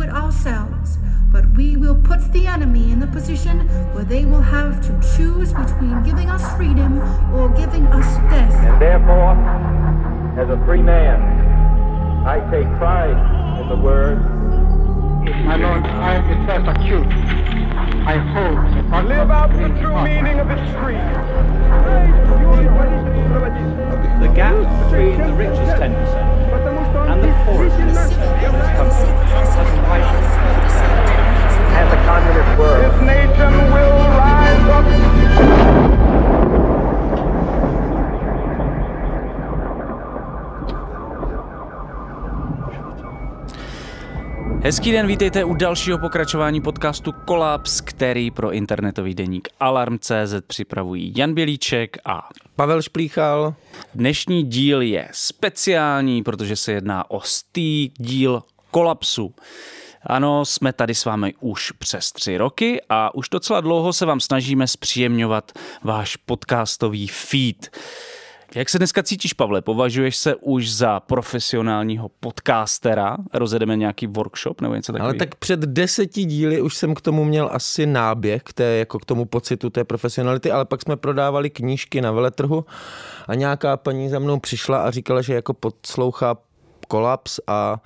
it ourselves, but we will put the enemy in the position where they will have to choose between giving us freedom or giving us death. And therefore, as a free man, I take pride in the word. My Lord, I am itself acute. I hope I live out the true meaning of its creed. The gap between the richest 10% the force comes and the world. This nation will rise up. Hezký den, vítejte u dalšího pokračování podcastu Kolaps, který pro internetový deník Alarm.cz připravují Jan Bělíček a Pavel Šplíchal. Dnešní díl je speciální, protože se jedná o stý díl kolapsu. Ano, jsme tady s vámi už přes tři roky a už docela dlouho se vám snažíme zpříjemňovat váš podcastový feed. Jak se dneska cítíš, Pavle? Považuješ se už za profesionálního podcastera? Rozjedeme nějaký workshop nebo něco takového? Ale tak před deseti díly už jsem k tomu měl asi náběh, k, té, jako k tomu pocitu té profesionality, ale pak jsme prodávali knížky na veletrhu a nějaká paní za mnou přišla a říkala, že jako podslouchá kolaps a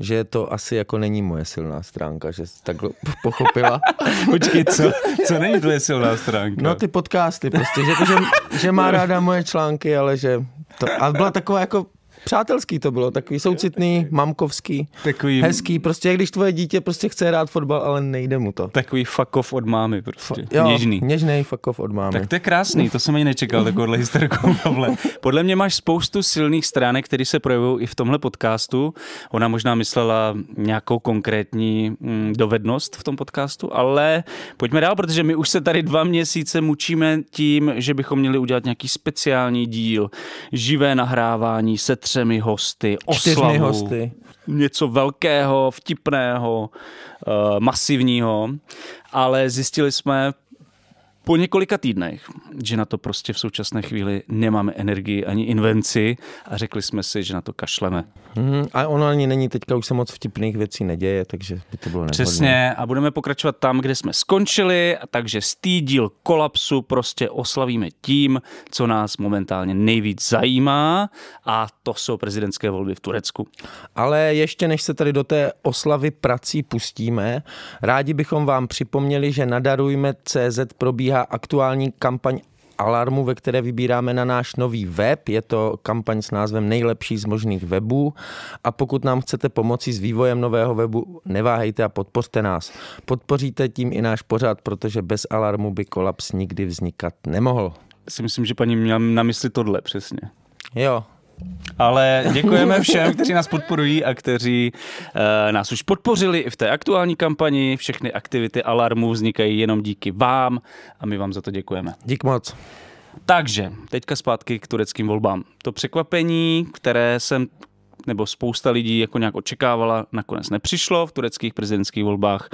že to asi jako není moje silná stránka, že takhle pochopila. Počkej, co, co není tvoje silná stránka? No ty podcasty prostě, že, že, že má ráda moje články, ale že... To, a byla taková jako přátelský to bylo, takový soucitný, mamkovský, takový... hezký, prostě jak když tvoje dítě prostě chce rád fotbal, ale nejde mu to. Takový fakov od mámy prostě, Fa- jo, něžný. Něžnej fakov od mámy. Tak to je krásný, to jsem ani nečekal, takovouhle historiku. Tohle. Podle mě máš spoustu silných stránek, které se projevují i v tomhle podcastu. Ona možná myslela nějakou konkrétní mm, dovednost v tom podcastu, ale pojďme dál, protože my už se tady dva měsíce mučíme tím, že bychom měli udělat nějaký speciální díl, živé nahrávání, se tři třemi hosty, Čtyřmi oslavu, hosty. něco velkého, vtipného, eh, masivního, ale zjistili jsme po několika týdnech, že na to prostě v současné chvíli nemáme energii ani invenci a řekli jsme si, že na to kašleme. Mm, a ono ani není, teďka už se moc vtipných věcí neděje, takže by to bylo nevhodné. Přesně a budeme pokračovat tam, kde jsme skončili, takže stý díl kolapsu prostě oslavíme tím, co nás momentálně nejvíc zajímá a to jsou prezidentské volby v Turecku. Ale ještě než se tady do té oslavy prací pustíme, rádi bychom vám připomněli, že nadarujme CZ probíhá aktuální kampaň Alarmu, ve které vybíráme na náš nový web. Je to kampaň s názvem Nejlepší z možných webů. A pokud nám chcete pomoci s vývojem nového webu, neváhejte a podpořte nás. Podpoříte tím i náš pořad, protože bez Alarmu by kolaps nikdy vznikat nemohl. Si myslím, že paní měla na mysli tohle přesně. Jo, ale děkujeme všem, kteří nás podporují a kteří uh, nás už podpořili i v té aktuální kampani. Všechny aktivity alarmů vznikají jenom díky vám a my vám za to děkujeme. Dík moc. Takže, teďka zpátky k tureckým volbám. To překvapení, které jsem nebo spousta lidí jako nějak očekávala, nakonec nepřišlo v tureckých prezidentských volbách.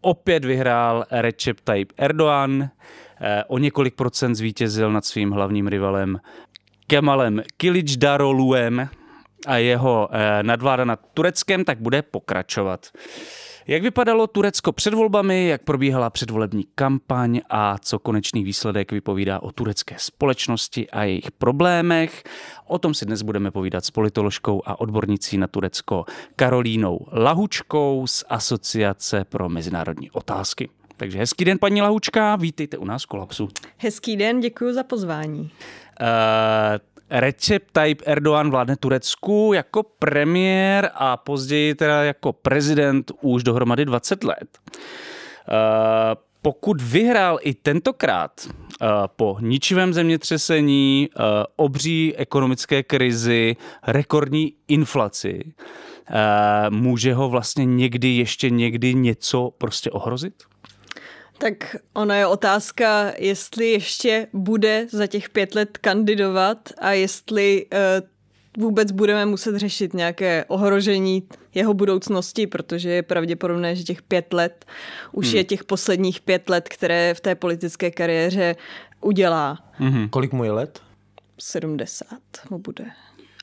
Opět vyhrál Recep Tayyip Erdogan, eh, o několik procent zvítězil nad svým hlavním rivalem Kemalem Kiličdaroluem a jeho eh, nadvláda nad Tureckem, tak bude pokračovat. Jak vypadalo Turecko před volbami, jak probíhala předvolební kampaň a co konečný výsledek vypovídá o turecké společnosti a jejich problémech. O tom si dnes budeme povídat s politoložkou a odbornicí na Turecko Karolínou Lahučkou z Asociace pro mezinárodní otázky. Takže hezký den, paní Lahučka, vítejte u nás v Kolapsu. Hezký den, děkuji za pozvání. Uh, eh, Recep Tayyip Erdogan vládne Turecku jako premiér a později teda jako prezident už dohromady 20 let. Eh, pokud vyhrál i tentokrát eh, po ničivém zemětřesení, obří ekonomické krizi, rekordní inflaci, může ho vlastně někdy ještě někdy něco prostě ohrozit? Tak ona je otázka, jestli ještě bude za těch pět let kandidovat a jestli uh, vůbec budeme muset řešit nějaké ohrožení jeho budoucnosti, protože je pravděpodobné, že těch pět let už hmm. je těch posledních pět let, které v té politické kariéře udělá. Mm-hmm. Kolik mu je let? 70 mu bude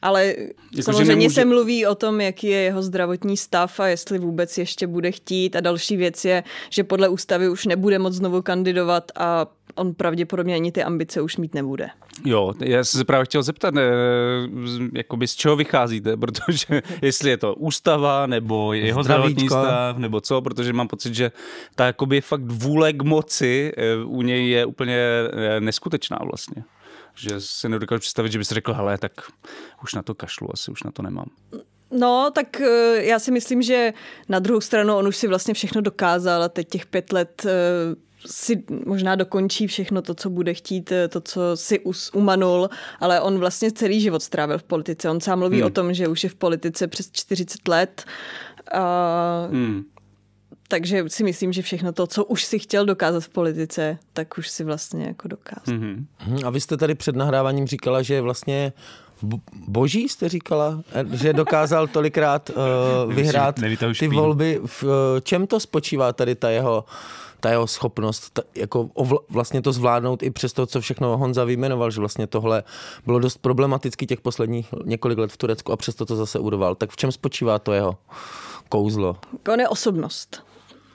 ale jako samozřejmě nemůže... se mluví o tom, jaký je jeho zdravotní stav a jestli vůbec ještě bude chtít. A další věc je, že podle ústavy už nebude moc znovu kandidovat a on pravděpodobně ani ty ambice už mít nebude. Jo, já jsem se právě chtěl zeptat, ne, jakoby z čeho vycházíte, protože jestli je to ústava, nebo jeho zdravotní stav, nebo co, protože mám pocit, že ta jakoby fakt vůle k moci eh, u něj je úplně eh, neskutečná vlastně že si nedokážu představit, že bys řekl, hele, tak už na to kašlu, asi už na to nemám. No, tak eh, já si myslím, že na druhou stranu on už si vlastně všechno dokázal a teď těch pět let eh, si možná dokončí všechno to, co bude chtít, eh, to, co si us, umanul, ale on vlastně celý život strávil v politice. On sám mluví hmm. o tom, že už je v politice přes 40 let. A... Hmm takže si myslím, že všechno to, co už si chtěl dokázat v politice, tak už si vlastně jako dokázal. Mm-hmm. A vy jste tady před nahráváním říkala, že vlastně boží jste říkala, eh, že dokázal tolikrát uh, vyhrát neví to ty volby. V uh, čem to spočívá tady ta jeho, ta jeho schopnost ta, jako ovl- vlastně to zvládnout i přes to, co všechno Honza vyjmenoval, že vlastně tohle bylo dost problematický těch posledních několik let v Turecku a přesto to zase udoval. Tak v čem spočívá to jeho kouzlo? Jako on je osobnost.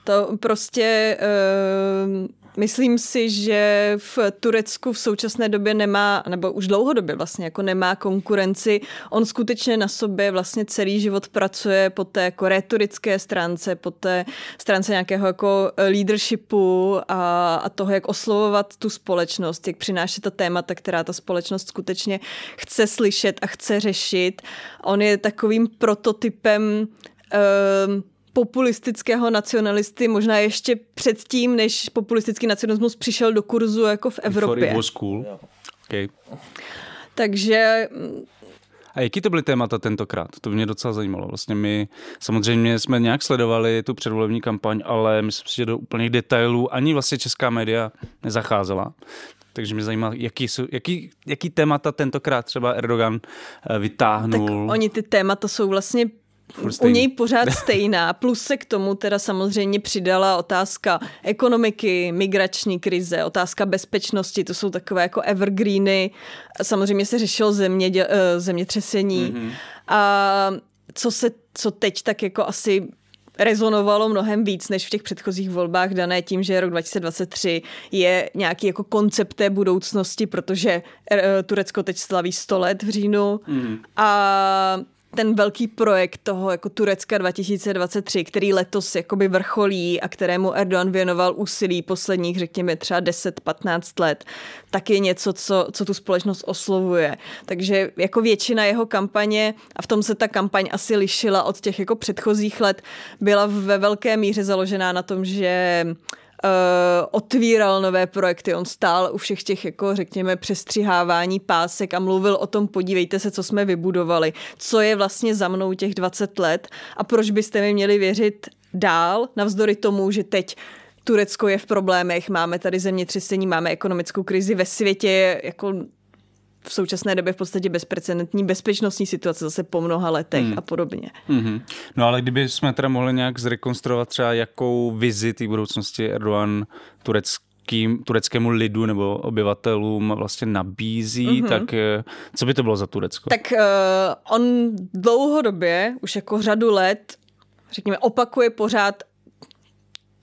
To prostě ehm, Myslím si, že v Turecku v současné době nemá, nebo už dlouhodobě vlastně jako nemá konkurenci. On skutečně na sobě vlastně celý život pracuje po té jako retorické stránce, po té stránce nějakého jako leadershipu a, a toho, jak oslovovat tu společnost, jak přinášet ta témata, která ta společnost skutečně chce slyšet a chce řešit. On je takovým prototypem ehm, populistického nacionalisty možná ještě předtím, než populistický nacionalismus přišel do kurzu jako v Evropě. was cool. Okay. Takže a jaký to byly témata tentokrát? To mě docela zajímalo. Vlastně my samozřejmě jsme nějak sledovali tu předvolební kampaň, ale myslím si, že do úplných detailů ani vlastně česká média nezacházela. Takže mě zajímá, jaký, jsou, jaký, jaký témata tentokrát třeba Erdogan eh, vytáhnul. Tak oni ty témata jsou vlastně u něj pořád stejná. Plus se k tomu teda samozřejmě přidala otázka ekonomiky, migrační krize, otázka bezpečnosti, to jsou takové jako evergreeny. Samozřejmě se řešilo země, eh, zemětřesení. Mm-hmm. A co se, co teď tak jako asi rezonovalo mnohem víc než v těch předchozích volbách, dané tím, že rok 2023 je nějaký jako koncept té budoucnosti, protože eh, Turecko teď slaví 100 let v říjnu mm. a ten velký projekt toho jako Turecka 2023, který letos jakoby vrcholí a kterému Erdogan věnoval úsilí posledních, řekněme, třeba 10-15 let, tak je něco, co, co tu společnost oslovuje. Takže jako většina jeho kampaně, a v tom se ta kampaň asi lišila od těch jako předchozích let, byla ve velké míře založená na tom, že Eh, otvíral nové projekty, on stál u všech těch, jako řekněme, přestřihávání pásek a mluvil o tom, podívejte se, co jsme vybudovali, co je vlastně za mnou těch 20 let a proč byste mi měli věřit dál, navzdory tomu, že teď Turecko je v problémech, máme tady zemětřesení, máme ekonomickou krizi ve světě, jako v současné době v podstatě bezprecedentní bezpečnostní situace zase po mnoha letech hmm. a podobně. Mm-hmm. No ale kdyby jsme teda mohli nějak zrekonstruovat třeba, jakou vizi té budoucnosti Erdogan tureckým, tureckému lidu nebo obyvatelům vlastně nabízí, mm-hmm. tak eh, co by to bylo za Turecko? Tak uh, on dlouhodobě, už jako řadu let, řekněme, opakuje pořád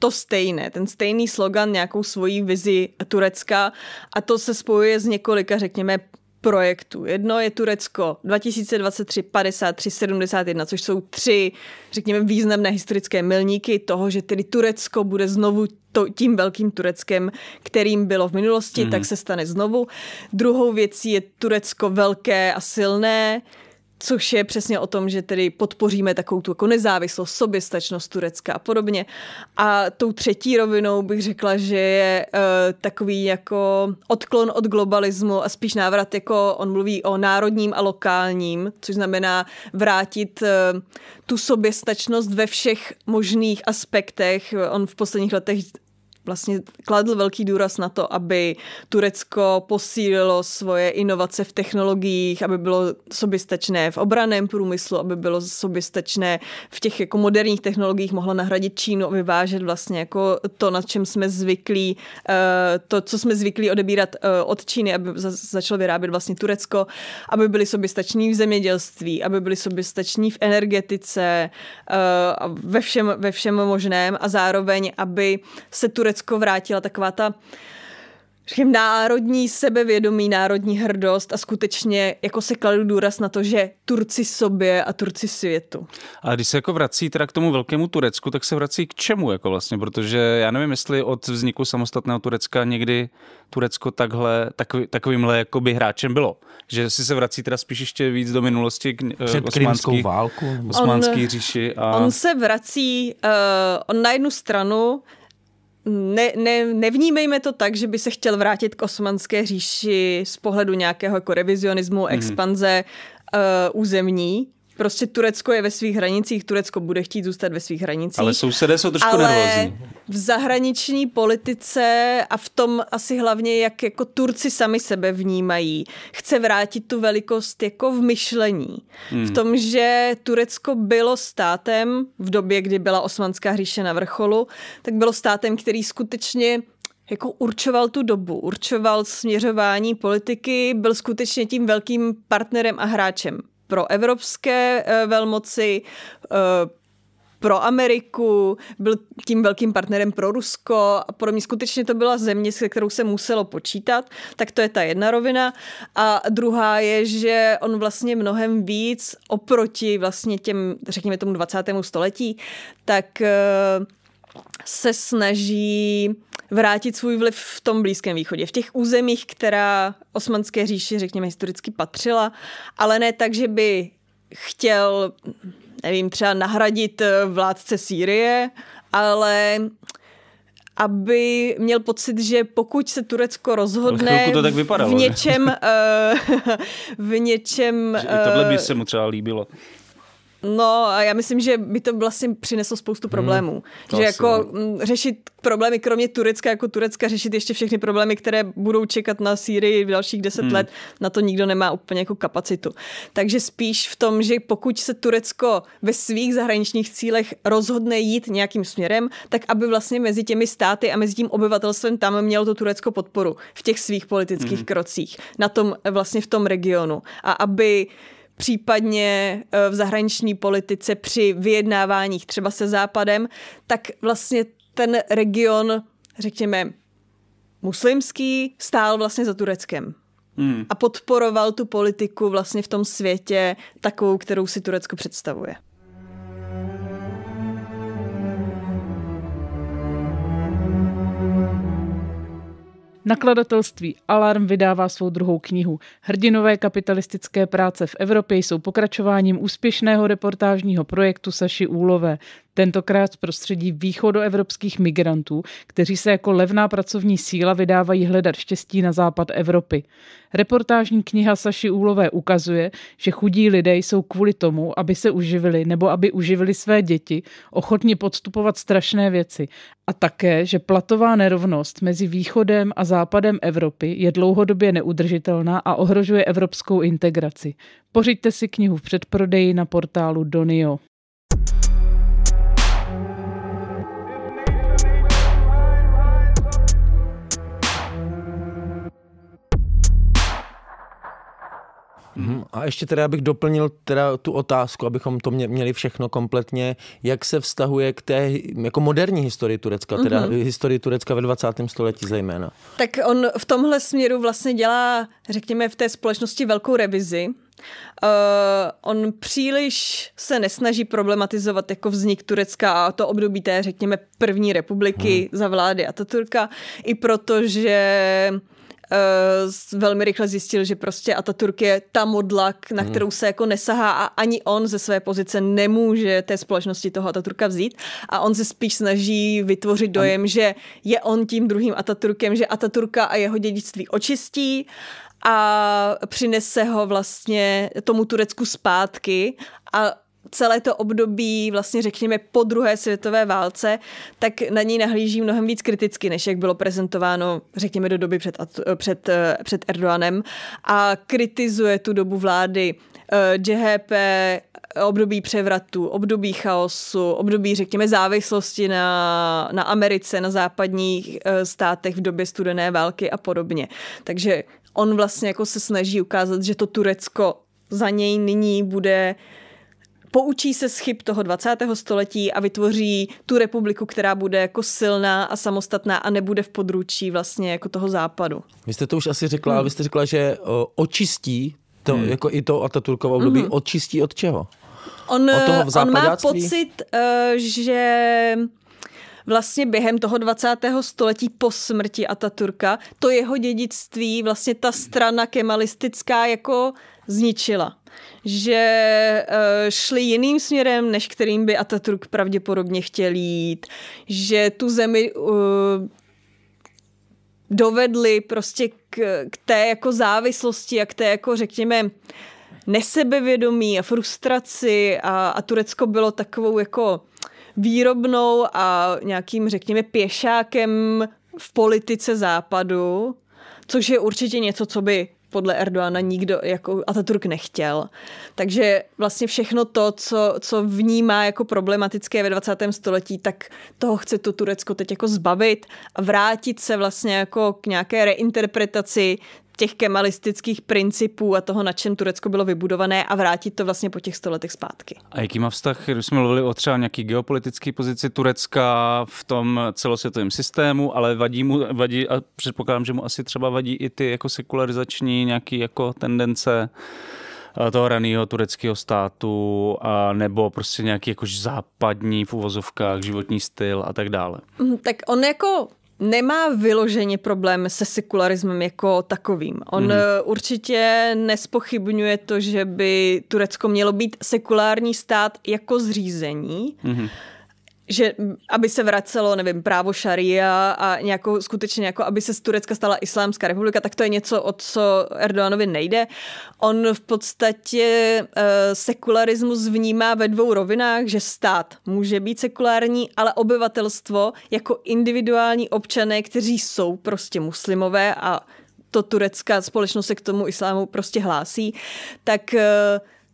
to stejné, ten stejný slogan, nějakou svoji vizi Turecka a to se spojuje s několika, řekněme, projektů. Jedno je Turecko 2023 53 71, což jsou tři, řekněme, významné historické milníky toho, že tedy Turecko bude znovu to, tím velkým Tureckem, kterým bylo v minulosti, mm. tak mhm. se stane znovu. Druhou věcí je Turecko velké a silné, což je přesně o tom, že tedy podpoříme takovou tu jako nezávislost, soběstačnost Turecka a podobně. A tou třetí rovinou bych řekla, že je e, takový jako odklon od globalismu a spíš návrat jako, on mluví o národním a lokálním, což znamená vrátit e, tu soběstačnost ve všech možných aspektech. On v posledních letech vlastně kladl velký důraz na to, aby Turecko posílilo svoje inovace v technologiích, aby bylo soběstačné v obraném průmyslu, aby bylo soběstačné v těch jako moderních technologiích, mohlo nahradit Čínu a vyvážet vlastně jako to, na čem jsme zvyklí, eh, to, co jsme zvyklí odebírat eh, od Číny, aby začalo vyrábět vlastně Turecko, aby byli soběstační v zemědělství, aby byli soběstační v energetice, eh, ve všem, ve všem možném a zároveň, aby se Turecko Turecko vrátila taková ta říkám, národní sebevědomí, národní hrdost a skutečně jako se kladl důraz na to, že Turci sobě a Turci světu. A když se jako vrací teda k tomu velkému Turecku, tak se vrací k čemu jako vlastně, protože já nevím, jestli od vzniku samostatného Turecka někdy Turecko takhle, takový, takovýmhle jakoby hráčem bylo. Že si se vrací teda spíš ještě víc do minulosti k eh, Před válku. osmanský on, říši. A... On se vrací, uh, on na jednu stranu ne, ne, nevnímejme to tak, že by se chtěl vrátit k osmanské říši z pohledu nějakého jako revizionismu, mhm. expanze mm. uh, územní, prostě Turecko je ve svých hranicích, Turecko bude chtít zůstat ve svých hranicích. Ale sousedé jsou trošku ale nervózní. v zahraniční politice a v tom asi hlavně, jak jako Turci sami sebe vnímají, chce vrátit tu velikost jako v myšlení. Hmm. V tom, že Turecko bylo státem v době, kdy byla osmanská hříše na vrcholu, tak bylo státem, který skutečně jako určoval tu dobu, určoval směřování politiky, byl skutečně tím velkým partnerem a hráčem pro evropské eh, velmoci, eh, pro Ameriku, byl tím velkým partnerem pro Rusko a pro mě skutečně to byla země, se kterou se muselo počítat, tak to je ta jedna rovina. A druhá je, že on vlastně mnohem víc oproti vlastně těm, řekněme tomu 20. století, tak eh, se snaží vrátit svůj vliv v tom Blízkém východě, v těch územích, která osmanské říši, řekněme, historicky patřila, ale ne tak, že by chtěl, nevím, třeba nahradit eh, vládce Sýrie, ale aby měl pocit, že pokud se Turecko rozhodne to tak vypadalo, v něčem, eh, v něčem... i tohle by eh, se mu třeba líbilo. No, a já myslím, že by to vlastně přineslo spoustu hmm, problémů. Hmm, že asi, jako no. řešit problémy, kromě Turecka, jako Turecka, řešit ještě všechny problémy, které budou čekat na Sýrii v dalších deset hmm. let, na to nikdo nemá úplně jako kapacitu. Takže spíš v tom, že pokud se Turecko ve svých zahraničních cílech rozhodne jít nějakým směrem, tak aby vlastně mezi těmi státy a mezi tím obyvatelstvem tam mělo to Turecko podporu v těch svých politických hmm. krocích, na tom vlastně v tom regionu. A aby případně eh, v zahraniční politice při vyjednáváních třeba se Západem, tak vlastně ten region, řekněme, muslimský, stál vlastně za Tureckem. Hmm. A podporoval tu politiku vlastně v tom světě takovou, kterou si Turecko představuje. Nakladatelství Alarm vydává svou druhou knihu. Hrdinové kapitalistické práce v Evropě jsou pokračováním úspěšného reportážního projektu Saši Úlové tentokrát z prostředí východoevropských migrantů, kteří se jako levná pracovní síla vydávají hledat štěstí na západ Evropy. Reportážní kniha Saši Úlové ukazuje, že chudí lidé jsou kvůli tomu, aby se uživili nebo aby uživili své děti, ochotni podstupovat strašné věci. A také, že platová nerovnost mezi východem a západem Evropy je dlouhodobě neudržitelná a ohrožuje evropskou integraci. Pořiďte si knihu v předprodeji na portálu Donio. Mm-hmm. A ještě teda bych doplnil teda tu otázku, abychom to měli všechno kompletně, jak se vztahuje k té jako moderní historii Turecka, mm-hmm. teda mhm. historii Turecka ve 20. století zejména. Tak on v tomhle směru vlastně dělá, řekněme, v té společnosti velkou revizi, Uh, on příliš se nesnaží problematizovat jako vznik Turecka a to období té, řekněme, první republiky hmm. za vlády Ataturka, i protože uh, velmi rychle zjistil, že prostě Ataturk je ta modla, na hmm. kterou se jako nesahá a ani on ze své pozice nemůže té společnosti toho Ataturka vzít a on se spíš snaží vytvořit dojem, An... že je on tím druhým Ataturkem, že Ataturka a jeho dědictví očistí a přinese ho vlastně tomu Turecku zpátky a celé to období, vlastně řekněme po druhé světové válce, tak na něj nahlíží mnohem víc kriticky, než jak bylo prezentováno, řekněme, do doby před, před, eh, před Erdoganem a kritizuje tu dobu vlády JHP, eh, období převratu, období chaosu, období, řekněme, závislosti na, na Americe, na západních eh, státech v době studené války a podobně. Takže on vlastně jako se snaží ukázat, že to Turecko za něj nyní bude uh, poučí se z chyb toho 20. století a vytvoří tu republiku, která bude jako silná a samostatná a nebude v područí vlastně jako toho západu. Vy jste to už asi řekla, hmm. vy jste řekla, že očistí to, hmm. jako i to Ataturkovo období, hmm. očistí od čeho? On, od on má pocit, eh, že vlastně během toho 20. století po smrti Ataturka to jeho dědictví, vlastně ta strana kemalistická jako zničila. Že eh, šli jiným směrem, než kterým by Ataturk pravděpodobně chtěl jít. Že tu zemi uh, dovedli prostě k, k té jako závislosti a k té jako řekněme nesebevědomí a frustraci a, a Turecko bylo takovou jako výrobnou a nějakým řekněme pěšákem v politice západu, což je určitě něco, co by podle Erdoána nikdo jako Ataturk nechtěl. Takže vlastně všechno to, co, co vnímá jako problematické ve 20. století, tak toho chce to Turecko teď jako zbavit a vrátit se vlastně jako k nějaké reinterpretaci těch kemalistických principů a toho, na čem Turecko bylo vybudované a vrátit to vlastně po těch stoletech zpátky. A jaký má vztah, když jsme mluvili o třeba nějaký geopolitický pozici Turecka v tom celosvětovém systému, ale vadí mu, vadí a předpokládám, že mu asi třeba vadí i ty jako sekularizační nějaký jako tendence eh, toho raného tureckého státu a nebo prostě nějaký jakož západní v uvozovkách životní styl a tak dále. Hm, tak on jako nemá vyloženě problém se sekularismem jako takovým. On mm. určitě nespochybňuje to, že by Turecko mělo být sekulární stát jako zřízení. Mm že aby se vracelo, nevím, právo šaria a nějakou, skutečně jako, aby se z Turecka stala Islámská republika, tak to je něco, o co Erdoganovi nejde. On v podstatě uh, sekularismus vnímá ve dvou rovinách, že stát může být sekulární, ale obyvatelstvo jako individuální občané, kteří jsou prostě muslimové a to turecká společnost se k tomu islámu prostě hlásí, tak uh,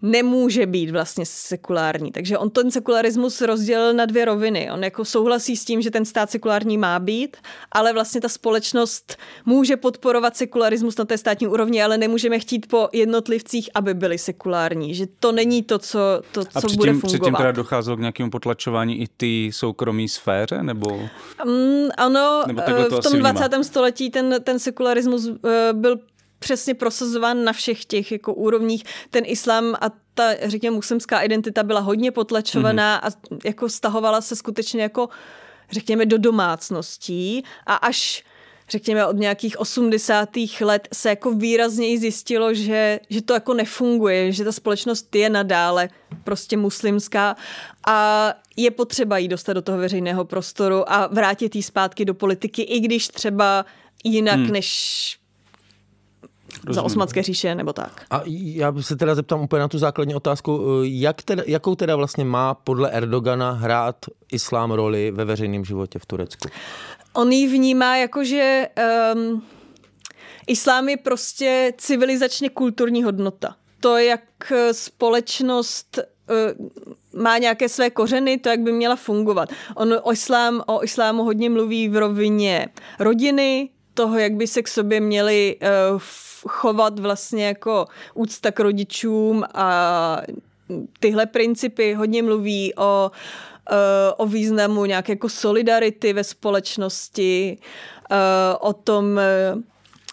nemůže být vlastně sekulární. Takže on ten sekularismus rozdělil na dvě roviny. On jako souhlasí s tím, že ten stát sekulární má být, ale vlastně ta společnost může podporovat sekularismus na té státní úrovni, ale nemůžeme chtít po jednotlivcích, aby byli sekulární. Že to není to, co, to, A co předtím, bude fungovat. předtím teda docházelo k nějakému potlačování i ty soukromé sféře? Nebo... Um, ano, nebo to eh, v tom 20. Vnímá. století ten, ten sekularismus eh, byl přesně prosazován na všech těch jako úrovních. Ten islám a ta, řekněme, muslimská identita byla hodně potlačovaná mm-hmm. a jako stahovala se skutečně jako, řekněme, do domácností a až řekněme od nějakých 80. let se jako výrazněji zjistilo, že, že to jako nefunguje, že ta společnost je nadále prostě muslimská a je potřeba jí dostat do toho veřejného prostoru a vrátit jí zpátky do politiky, i když třeba jinak hmm. než Rozumím. za Osmanské říše nebo tak. A já se teda zeptám úplně na tu základní otázku, eh, jak teda, jakou teda vlastně má podle Erdogana hrát islám roli ve veřejném životě v Turecku? On ji vnímá jako, že um, islám je prostě civilizačně kulturní hodnota. To, jak eh, společnost eh, má nějaké své kořeny, to, jak by měla fungovat. On o, islám, o islámu hodně mluví v rovině rodiny, toho, jak by se k sobě měli eh, chovat vlastně jako úcta k rodičům a tyhle principy hodně mluví o, eh, o významu nějaké jako solidarity ve společnosti, eh, o tom,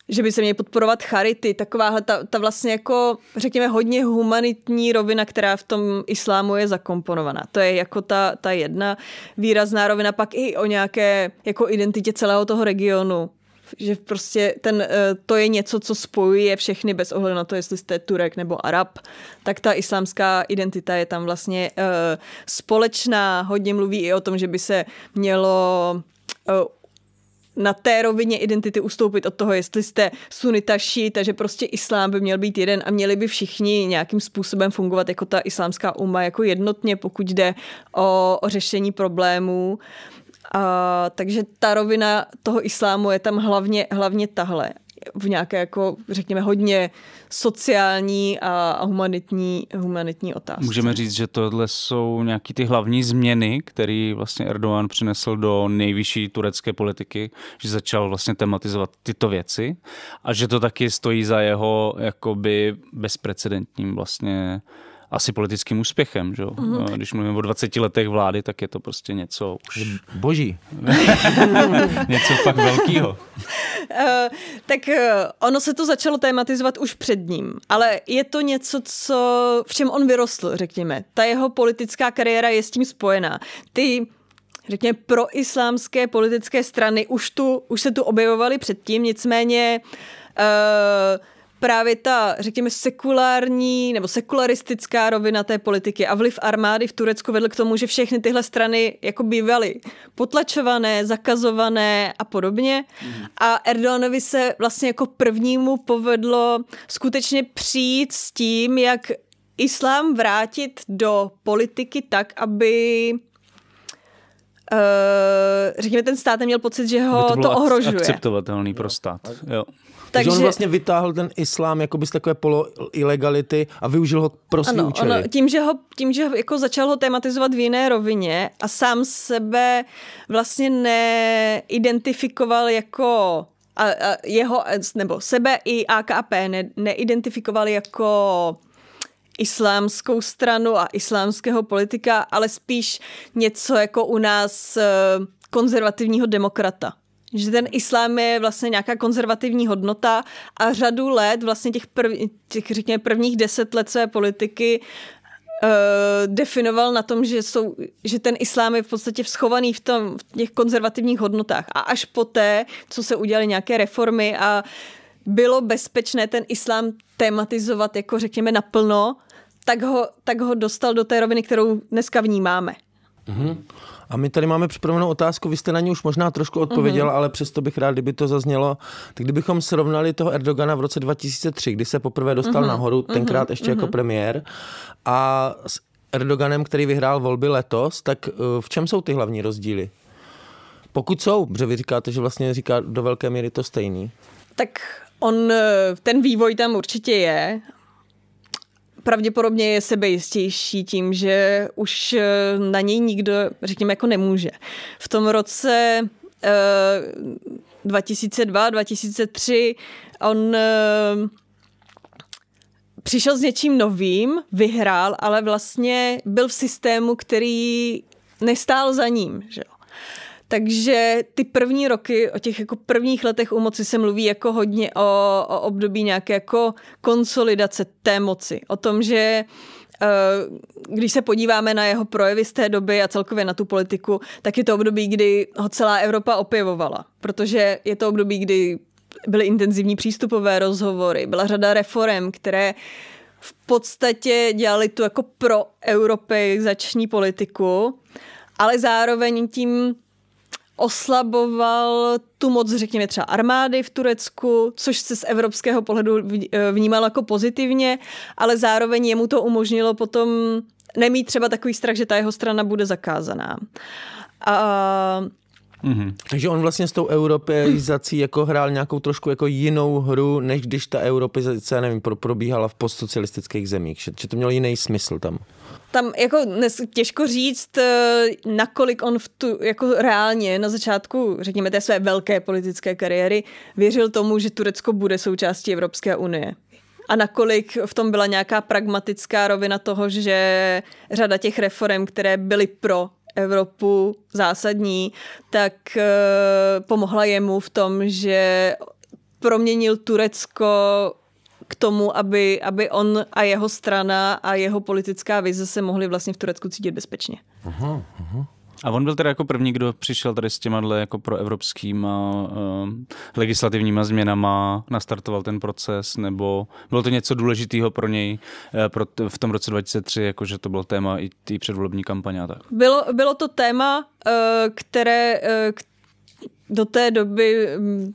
že by se měly podporovat charity, taková ta, ta vlastně jako, řekněme, hodně humanitní rovina, která v tom islámu je zakomponovaná. To je jako ta, ta jedna výrazná rovina, pak i o nějaké jako identitě celého toho regionu, že prostě ten, eh, to je něco, co spojuje všechny bez ohledu na to, jestli jste Turek nebo Arab, tak ta islámská identita je tam vlastně eh, společná. Hodně mluví i o tom, že by se mělo eh, na té rovině identity ustoupit od toho, jestli jste sunitaši, takže prostě islám by měl být jeden a měli by všichni nějakým způsobem fungovat jako ta islámská uma, jako jednotně, pokud jde o, o řešení problémů. A, takže ta rovina toho islámu je tam hlavně, hlavně tahle v nějaké, jako, řekněme, hodně sociální a humanitní, humanitní otázky. Můžeme říct, že tohle jsou nějaké ty hlavní změny, které vlastně Erdogan přinesl do nejvyšší turecké politiky, že začal vlastně tematizovat tyto věci a že to taky stojí za jeho jakoby bezprecedentním vlastně asi politickým úspěchem. Že? Mm-hmm. Když mluvíme o 20 letech vlády, tak je to prostě něco už... Boží. něco fakt velkého. Uh, eh, tak uh, ono se to začalo tématizovat už před ním, ale je to něco, co, v čem on vyrostl, řekněme. Ta jeho politická kariéra je s tím spojená. Ty řekněme, proislámské politické strany už, tu, už se tu objevovaly předtím, nicméně uh, právě ta, řekněme, sekulární nebo sekularistická rovina té politiky a vliv armády v Turecku vedl k tomu, že všechny tyhle strany jako bývaly potlačované, zakazované a podobně. Mm. A Erdoganovi se vlastně jako prvnímu povedlo skutečně přijít s tím, jak islám vrátit do politiky tak, aby Eh, řekněme, ten stát neměl pocit, že ho to, to ohrožuje. akceptovatelný pro stát. Jo. Jo. Takže, Takže on vlastně vytáhl ten islám jako by z takové polo ilegality a využil ho pro prostý ano, účely. Ono, tím, že ho, tím, že jako začal ho tematizovat v jiné rovině a sám sebe vlastně neidentifikoval jako a, a jeho, nebo sebe i AKP ne, neidentifikoval jako islámskou stranu a islámského politika, ale spíš něco jako u nás eh, konzervativního demokrata. Že ten islám je vlastně nějaká konzervativní hodnota a řadu let, vlastně těch, prv, těch řekněme prvních deset let své politiky uh, definoval na tom, že, jsou, že ten islám je v podstatě schovaný v, tom, v těch konzervativních hodnotách. A až poté, co se udělaly nějaké reformy a uh, bylo bezpečné ten islám tematizovat, jako řekněme, naplno, tak ho, tak ho dostal do té roviny, kterou dneska vnímáme. Mm-hmm. A my tady máme připravenou otázku, vy jste na ní už možná trošku odpověděl, mm-hmm. ale přesto bych rád, kdyby to zaznělo. Tak kdybychom srovnali toho Erdogana v roce 2003, kdy se poprvé dostal mm-hmm. nahoru, mhm. tenkrát mm-hmm. ještě mm-hmm. jako mhm. premiér, a s Erdoganem, který vyhrál volby letos, tak eh, v čem jsou ty hlavní rozdíly? Pokud jsou, protože vy říkáte, že vlastně říká do velké míry to stejný. Tak On, eh, ten vývoj tam určitě je. Pravděpodobně je sebejistější tím, že už eh, na něj nikdo, řekněme, jako nemůže. V tom roce 2002, eh, 2003 on přišel s něčím novým, vyhrál, ale vlastně byl v systému, který nestál za ním. Že jo? Takže ty první roky, o těch jako prvních letech u moci se mluví jako hodně o, o období nějaké jako konsolidace té moci. O tom, že eh, když se podíváme na jeho projevy z té doby a celkově na tu politiku, tak je to období, kdy ho celá Evropa opěvovala, protože je to období, kdy byly intenzivní přístupové rozhovory, byla řada reform, které v podstatě dělali tu jako pro zační politiku, ale zároveň tím oslaboval tu moc, řekněme třeba armády v Turecku, což se z evropského pohledu eh, vnímal jako pozitivně, ale zároveň jemu to umožnilo potom nemít třeba takový strach, že ta jeho strana bude zakázaná. A Mm-hmm. Takže on vlastně s tou europeizací jako hrál nějakou trošku jako jinou hru, než když ta europeizace, nevím, pro, probíhala v postsocialistických zemích. Že, že to mělo jiný smysl tam. Tam jako těžko říct, eh, nakolik on v tu, jako reálně na začátku, řekněme, té své velké politické kariéry věřil tomu, že Turecko bude součástí Evropské unie a nakolik v tom byla nějaká pragmatická rovina toho, že řada těch reform, které byly pro Evropu zásadní, tak eh, pomohla jemu v tom, že proměnil Turecko k tomu, aby, aby on a jeho strana a jeho politická vize se mohli vlastně v Turecku cítit bezpečně. Aha, aha. A on byl teda jako první, kdo přišel tady s těma dle jako pro evropským uh, eh, legislativníma změnama, nastartoval ten proces, nebo bylo to něco důležitého pro něj uh, pro t- v tom roce 2003, jakože to bylo téma i té předvolební kampaně a tak? Bylo, bylo to téma, uh, které uh, k- do té doby um,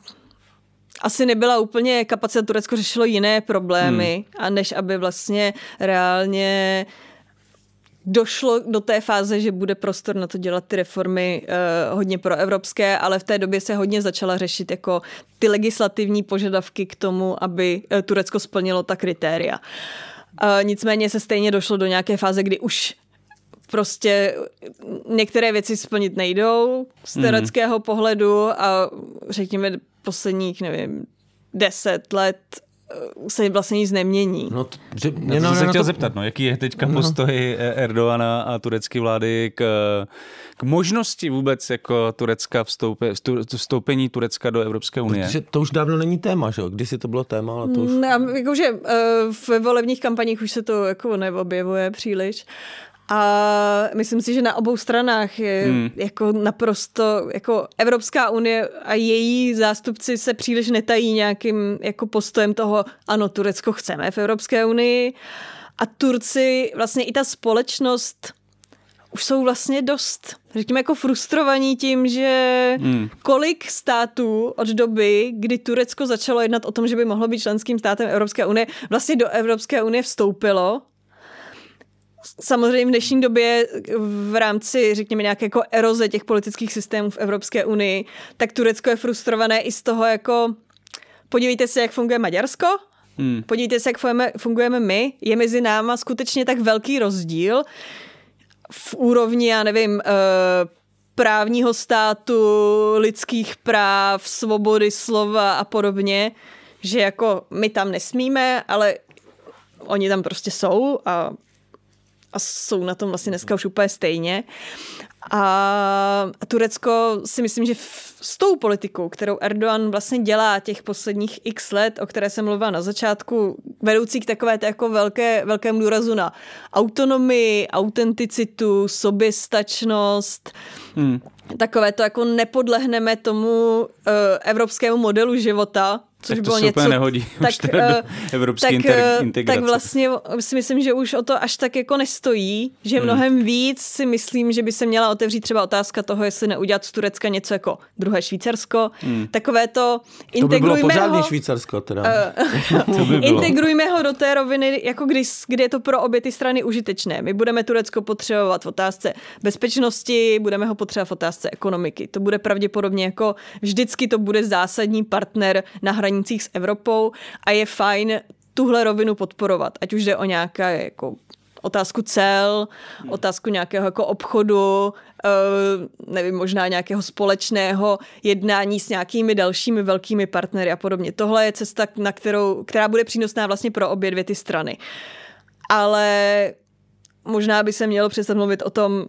asi nebyla úplně kapacita Turecko řešilo jiné problémy, hmm. a než aby vlastně reálně uh, došlo do té fáze, že bude prostor na to dělat ty reformy uh, hodně proevropské, ale v té době se hodně začala řešit jako ty legislativní požadavky k tomu, aby eh, Turecko splnilo ta kritéria. Uh, nicméně se stejně došlo do nějaké fáze, kdy už prostě některé věci splnit nejdou z mhm. tureckého mm. pohledu a řekněme posledních, nevím, deset let Eh, se vlastně nic nemění. No, to, že, no, no, jsem no, no, chtěl to... zeptat, no, jaký je teďka no. Eh, Erdoana a turecké vlády k, eh, k možnosti vůbec jako Turecka vstoupe, vstoupení Turecka do Evropské unie? Protože to už dávno není téma, že jo? Když si to bylo téma, ale to už... Ne, mm, jakože v volebních kampaních už se to jako neobjevuje příliš, a myslím si, že na obou stranách je hmm. jako naprosto, jako Evropská unie a její zástupci se příliš netají nějakým jako postojem toho, ano, Turecko chceme v Evropské unii. A Turci, vlastně i ta společnost už jsou vlastně dost, řekněme, jako frustrovaní tím, že hmm. kolik států od doby, kdy Turecko začalo jednat o tom, že by mohlo být členským státem Evropské unie, vlastně do Evropské unie vstoupilo Samozřejmě v dnešní době v rámci, řekněme, nějaké jako eroze těch politických systémů v Evropské unii, tak Turecko je frustrované i z toho jako podívejte se, jak funguje Maďarsko, hmm. podívejte se, jak fungujeme, fungujeme my, je mezi náma skutečně tak velký rozdíl v úrovni, já nevím, eh, právního státu, lidských práv, svobody slova a podobně, že jako my tam nesmíme, ale oni tam prostě jsou a a jsou na tom vlastně dneska mhm. už úplně stejně. A Turecko si myslím, že s tou politikou, kterou Erdogan vlastně dělá těch posledních x let, o které jsem mluvila na začátku, vedoucí k takové jako velké, velkému důrazu na autonomii, autenticitu, soběstačnost, hmm. takové to jako nepodlehneme tomu uh, evropskému modelu života, Což tak bylo to se něco, úplně nehodí tak, už teda do eh, evropské tak, eh, integrace. Tak vlastně eh, si myslím, že už o to až tak jako nestojí, že hmm. mnohem hmm. víc si myslím, že by se měla otevřít třeba otázka toho, jestli neudělat z Turecka něco jako druhé Švýcarsko, hmm. takové to integrujme to by bylo ho, Švýcarsko teda. Uh, to by bylo. integrujme ho do té roviny, jako kdy, kdy je to pro obě ty strany užitečné. My budeme Turecko potřebovat v otázce bezpečnosti, budeme ho potřebovat v otázce ekonomiky. To bude pravděpodobně jako vždycky to bude zásadní partner na hraně hranicích s Evropou a je fajn tuhle rovinu podporovat, ať už jde o nějaké jako otázku cel, otázku nějakého jako obchodu, eh, nevím, možná nějakého společného jednání s nějakými dalšími velkými partnery a podobně. Tohle je cesta, na kterou, která bude přínosná vlastně pro obě dvě ty strany. Ale možná by se mělo přestat mluvit o tom,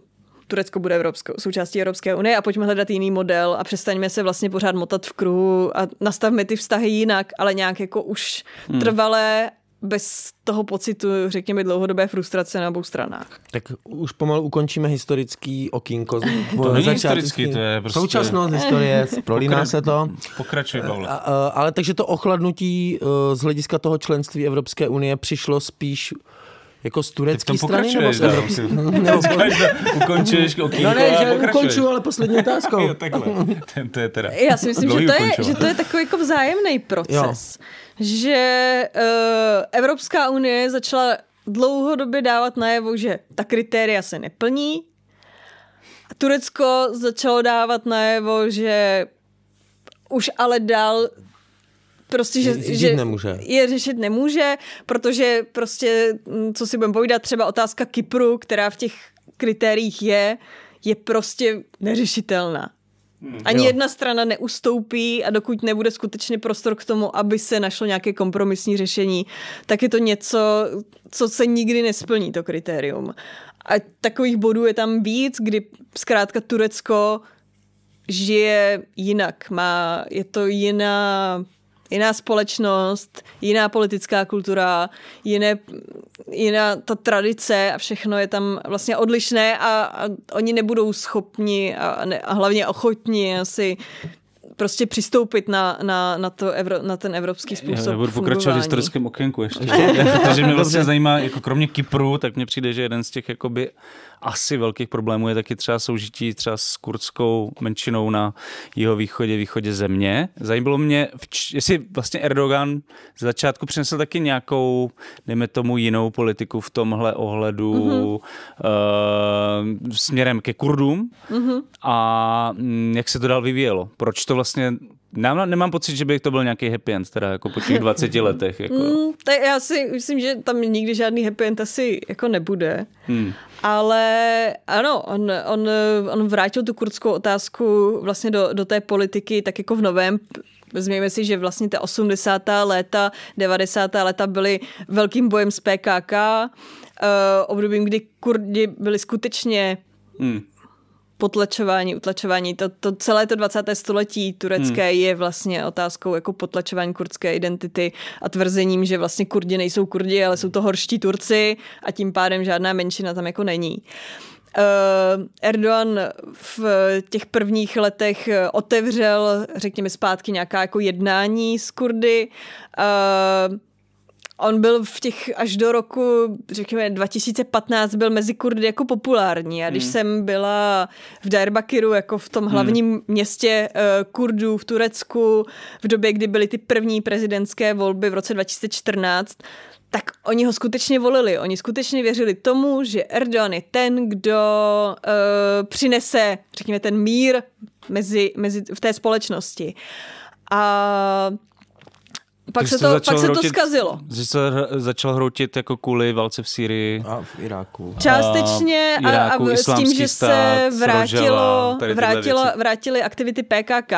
Turecko bude evropskou, součástí Evropské unie a pojďme hledat jiný model a přestaňme se vlastně pořád motat v kruhu a nastavme ty vztahy jinak, ale nějak jako už hmm. trvalé bez toho pocitu, řekněme, dlouhodobé frustrace na obou stranách. Tak už pomalu ukončíme historický okýnko. to není historický, to je prostě... Současnost historie, prolíná Pokra... se to. Pokračuje, Paule. Ale takže to ochladnutí eh, z hlediska toho členství Evropské unie přišlo spíš jako z turecké strany nebo z evropské? No, ukončuješ okýnko No ne, že ukončuju, ale poslední otázkou. jo, Ten, to je teda Já si myslím, že to, je, že to je takový jako vzájemný proces. Jo. Že uh, Evropská unie začala dlouhodobě dávat najevo, že ta kritéria se neplní. A Turecko začalo dávat najevo, že už ale dál prostě, že, řešit že nemůže. je řešit nemůže, protože prostě, mm, co si budeme povídat, třeba otázka Kypru, která v těch kritériích je, je prostě neřešitelná. Hmm. Ani jo. jedna strana neustoupí a dokud nebude skutečně prostor k tomu, aby se našlo nějaké kompromisní řešení, tak je to něco, co se nikdy nesplní, to kritérium. A takových bodů je tam víc, kdy zkrátka Turecko žije jinak, má, je to jiná jiná společnost, jiná politická kultura, jiné, jiná ta tradice a všechno je tam vlastně odlišné a, a oni nebudou schopni a, ne, a hlavně ochotni asi prostě přistoupit na, na, na, to evro, na ten evropský způsob Já budu pokračovat v historickém okénku ještě, protože mě vlastně zajímá, jako kromě Kypru, tak mně přijde, že jeden z těch jakoby asi velkých problémů je taky třeba soužití třeba s kurdskou menšinou na jeho východě, východě země. Zajímalo mě, jestli vlastně Erdogan z začátku přinesl taky nějakou, dejme tomu, jinou politiku v tomhle ohledu mm-hmm. uh, směrem ke Kurdům mm-hmm. a mm, jak se to dál vyvíjelo. Proč to vlastně Nám, nemám pocit, že by to byl nějaký happy end, teda jako po těch 20 letech. Jako. Mm, tak já si myslím, že tam nikdy žádný happy end asi jako nebude. Hmm. Ale ano, on, on, on vrátil tu kurdskou otázku vlastně do, do té politiky tak jako v novém Vezměme si, že vlastně ta 80. léta, 90. léta byly velkým bojem s PKK, eh, obdobím, kdy Kurdi byli skutečně hmm potlačování, utlačování. To, to celé to 20. století turecké hmm. je vlastně otázkou jako potlačování kurdské identity a tvrzením, že vlastně kurdi nejsou kurdi, ale jsou to horští Turci a tím pádem žádná menšina tam jako není. Uh, Erdogan v těch prvních letech eh, otevřel, řekněme, zpátky nějaká jako jednání s Kurdy. Uh, on byl v těch až do roku, řekněme, 2015 byl mezi Kurdy jako populární. A když hmm. jsem byla v Diyarbakiru, jako v tom hlavním hmm. městě uh, Kurdů v Turecku, v době, kdy byly ty první prezidentské volby v roce 2014, tak oni ho skutečně volili. Oni skutečně věřili tomu, že Erdogan je ten, kdo uh, přinese, řekněme, ten mír mezi, mezi, v té společnosti. A pak se, to, pak hroutit, se to zkazilo. Že se začal hroutit jako kvůli válce v Syrii. A v Iráku. Částečně a, Iráku, a, s tím, že se vrátilo, rožela, vrátilo, vrátili aktivity PKK,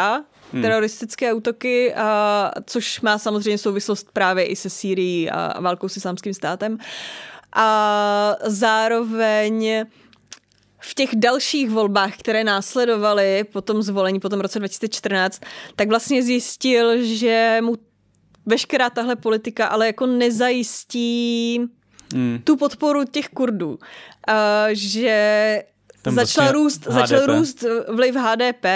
hmm. teroristické útoky, a, což má samozřejmě souvislost právě i se Sýrií a válkou s islámským státem. A zároveň v těch dalších volbách, které následovaly po tom zvolení, po tom roce 2014, tak vlastně zjistil, že mu veškerá tahle politika, ale jako nezajistí mm. tu podporu těch Kurdů. Uh, že tam začal vlastně růst, HDP. začal růst vliv HDP,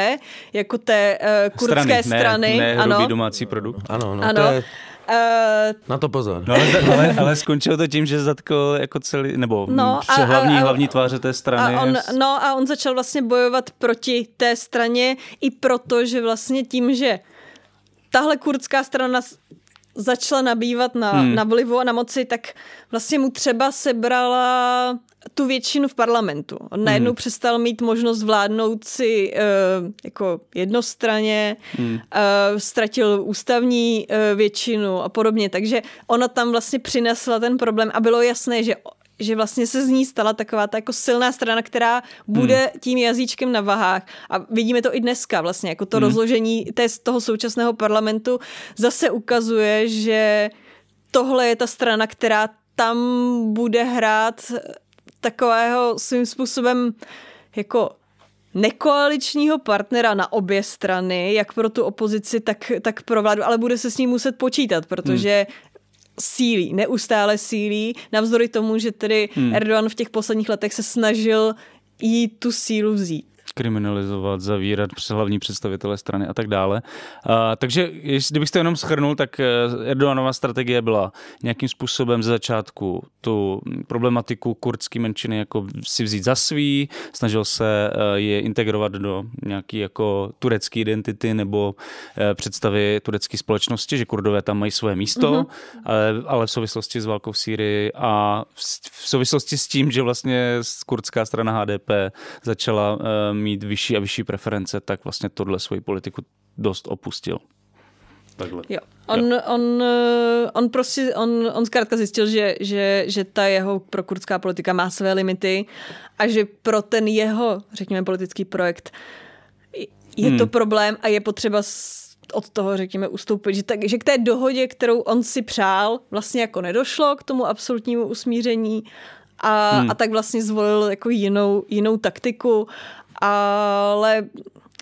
jako té uh, kurdské strany. strany ne, ne ano. domácí produkt. Ano, no, ano. To je... Uh, na to pozor. No, ale, ale, ale skončilo to tím, že zatkl jako celý, nebo no, a, hlavní, a, a, hlavní tváře té strany. A on, no a on začal vlastně bojovat proti té straně i proto, že vlastně tím, že tahle kurdská strana začala nabývat na, hmm. na vlivu a na moci, tak vlastně mu třeba sebrala tu většinu v parlamentu. On najednou hmm. přestal mít možnost vládnout si uh, jako jednostraně, hmm. uh, ztratil ústavní uh, většinu a podobně. Takže ona tam vlastně přinesla ten problém a bylo jasné, že že vlastně se z ní stala taková ta jako silná strana, která bude hmm. tím jazyčkem na vahách. A vidíme to i dneska vlastně, jako to hmm. rozložení té, toho současného parlamentu zase ukazuje, že tohle je ta strana, která tam bude hrát takového svým způsobem jako nekoaličního partnera na obě strany, jak pro tu opozici, tak, tak pro vládu, ale bude se s ním muset počítat, protože hmm sílí, neustále sílí, navzdory tomu, že tedy hmm. Erdogan v těch posledních letech se snažil jí tu sílu vzít kriminalizovat, zavírat hlavní představitele strany a tak dále. A, takže kdybych to jenom schrnul, tak eh, Erdoganova strategie byla nějakým způsobem ze začátku tu problematiku kurdské menšiny jako si vzít za svý, snažil se eh, je integrovat do nějaké jako turecké identity nebo eh, představy turecké společnosti, že kurdové tam mají svoje místo, mm-hmm. ale, ale v souvislosti s válkou v Sýrii a v, v souvislosti s tím, že vlastně kurdská strana HDP začala um, mít vyšší a vyšší preference, tak vlastně tohle svoji politiku dost opustil. Jo. On, jo. on, eh, on, prostě, on, on zkrátka zjistil, že, že, že ta jeho prokurdská politika má své limity a že pro ten jeho, řekněme, politický projekt je hmm. to problém a je potřeba od toho, řekněme, ustoupit. Že, tak, že k té dohodě, kterou on si přál, vlastně jako nedošlo k tomu absolutnímu usmíření a, hmm. a tak vlastně zvolil jako jinou, jinou taktiku ale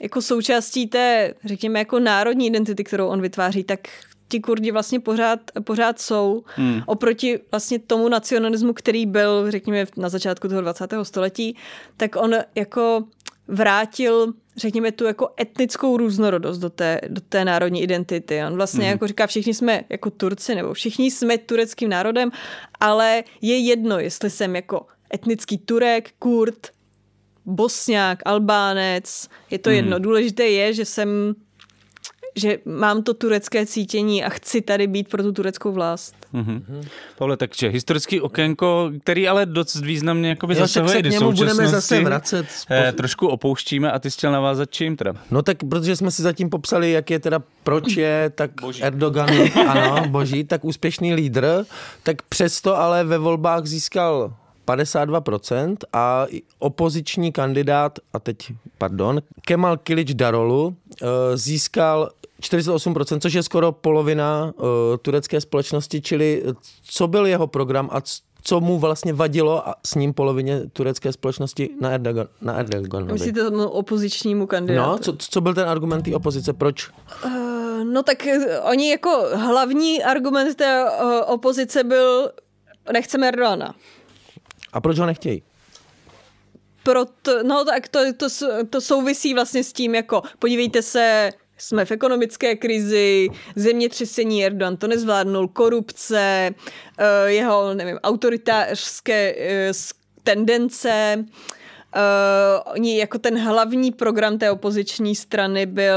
jako součástí té, řekněme, jako národní identity, kterou on vytváří, tak ti kurdi vlastně pořád, pořád jsou hmm. oproti vlastně tomu nacionalismu, který byl, řekněme, na začátku toho 20. století, tak on jako vrátil řekněme, tu jako etnickou různorodost do té, do té národní identity. On vlastně mm. jako říká, všichni jsme jako Turci, nebo všichni jsme tureckým národem, ale je jedno, jestli jsem jako etnický Turek, Kurd, Bosňák, Albánec, je to hmm. jedno. Důležité je, že jsem že mám to turecké cítění a chci tady být pro tu tureckou vlast. Mm-hmm. Pavle, takže historický okénko, který ale dost významně jakoby zasahuje do současnosti. budeme zase vracet. Eh, trošku opouštíme a ty chtěl navázat čím teda? No tak, protože jsme si zatím popsali, jak je teda, proč je tak boží. Erdogan, ano, boží, tak úspěšný lídr, tak přesto ale ve volbách získal 52% a opoziční kandidát, a teď pardon, Kemal Kilič Darolu eh, získal 48%, což je skoro polovina eh, turecké společnosti, čili eh, co byl jeho program a co mu vlastně vadilo a s ním polovině turecké společnosti na Erdogan. Na Erdogan Myslíte tomu opozičnímu kandidátu? No, co, co byl ten argument té opozice? Proč? no tak oni jako hlavní argument té opozice byl nechceme Erdogana. A proč ho nechtějí? Proto, no tak to, to, to souvisí vlastně s tím, jako podívejte se, jsme v ekonomické krizi, zemětřesení Erdogan to nezvládnul, korupce, eh, jeho, nevím, autoritářské eh, tendence, Uh, oni jako ten hlavní program té opoziční strany byl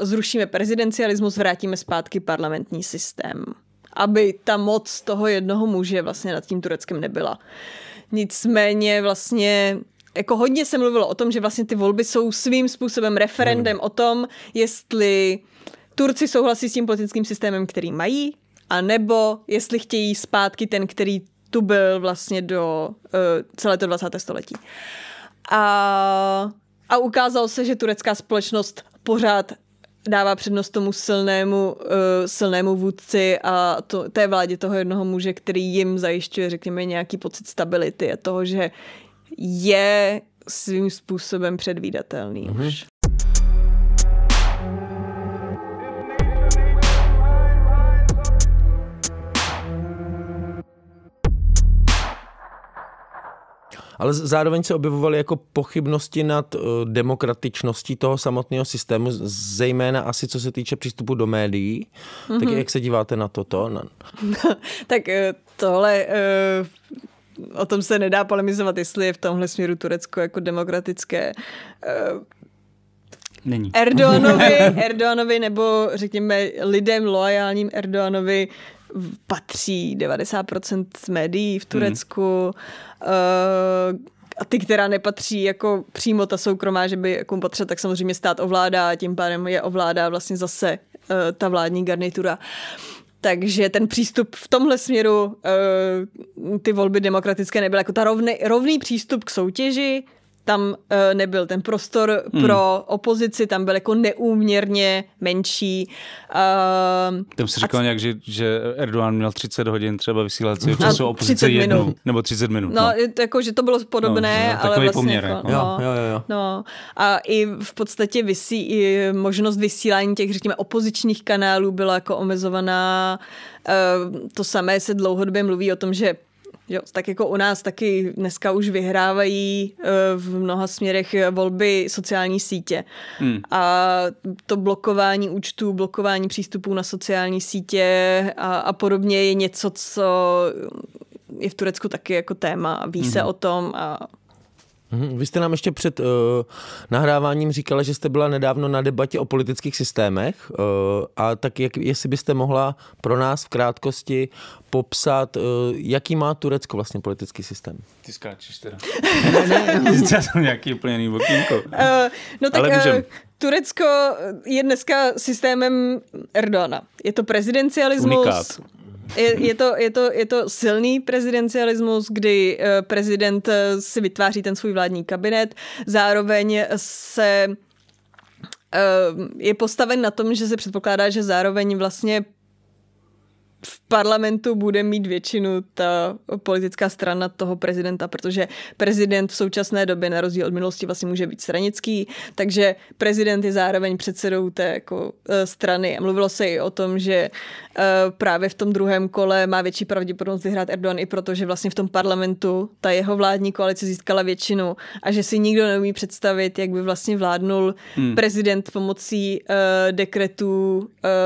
zrušíme prezidencialismus, vrátíme zpátky parlamentní systém. Aby ta moc toho jednoho muže vlastně nad tím Tureckem nebyla. Uh, Nicméně vlastně jako hodně se mluvilo o tom, že vlastně ty volby jsou svým způsobem referendem hmm. o tom, jestli Turci souhlasí s tím politickým systémem, který mají, anebo jestli chtějí zpátky ten, který tu byl vlastně do uh, celé to 20. století. A, a ukázalo se, že turecká společnost pořád dává přednost tomu silnému, uh, silnému vůdci a to, té vládě toho jednoho muže, který jim zajišťuje, řekněme, nějaký pocit stability a toho, že je svým způsobem předvídatelný mm-hmm. už. ale zároveň se objevovaly jako pochybnosti nad eh, demokratičností toho samotného systému, zejména asi co se týče přístupu do médií. Mm-hmm. Tak mhm. jak se díváte na toto? tak eh, tohle... Uh o tom se nedá polemizovat, jestli je v tomhle směru Turecko jako demokratické. Není. Erdoanovi, Erdoanovi nebo řekněme lidem loajálním Erdoanovi patří 90% médií v hmm. Turecku. Hmm. a ty, která nepatří jako přímo ta soukromá, že by jako patře, tak samozřejmě stát ovládá a tím pádem je ovládá vlastně zase eh, ta vládní garnitura. Takže ten přístup v tomhle směru eh, ty volby demokratické nebyly jako ta rovný, rovný přístup k soutěži, tam uh, nebyl. Ten prostor hmm. pro opozici tam byl jako neúměrně menší. Uh, ehm, tam si říkal c- nějak, že, že Erdogan měl 30 hodin třeba si no, času opozice jednou. Nebo 30 minut. No, no. jako, že to bylo podobné, no, ale vlastně... Poměr, jako, jako, no, jo, jo, jo. No, a i v podstatě vysí, i možnost vysílání těch, řekněme, opozičních kanálů byla jako omezovaná. Uh, to samé se dlouhodobě mluví o tom, že Jo, tak jako u nás taky dneska už vyhrávají eh, v mnoha směrech volby sociální sítě. Hmm. A to blokování účtů, blokování přístupů na sociální sítě a, a podobně je něco, co je v Turecku taky jako téma. Ví hmm. se o tom a Mhm. Vy jste nám ještě před uh, nahráváním říkala, že jste byla nedávno na debatě o politických systémech uh, a tak jak, jestli byste mohla pro nás v krátkosti popsat, uh, jaký má Turecko vlastně politický systém? Ty skáčeš teda. ne, ne, já jsem nějaký úplně jiný Uh, no tak, Ale můžem. Uh, Turecko je dneska systémem Erdona. Je to prezidencialismus. Unikát je, je, to, je, to, je to silný prezidencialismus, kdy eh, prezident eh, si vytváří ten svůj vládní kabinet, zároveň se eh, je postaven na tom, že se předpokládá, že zároveň vlastně v parlamentu bude mít většinu ta politická strana toho prezidenta, protože prezident v současné době na rozdíl od minulosti vlastně může být stranický, takže prezident je zároveň předsedou té jako eh, strany. Mluvilo se i o tom, že eh, právě v tom druhém kole má větší pravděpodobnost vyhrát Erdogan i protože vlastně v tom parlamentu ta jeho vládní koalice získala většinu a že si nikdo neumí představit, jak by vlastně vládnul hmm. prezident pomocí eh, dekretů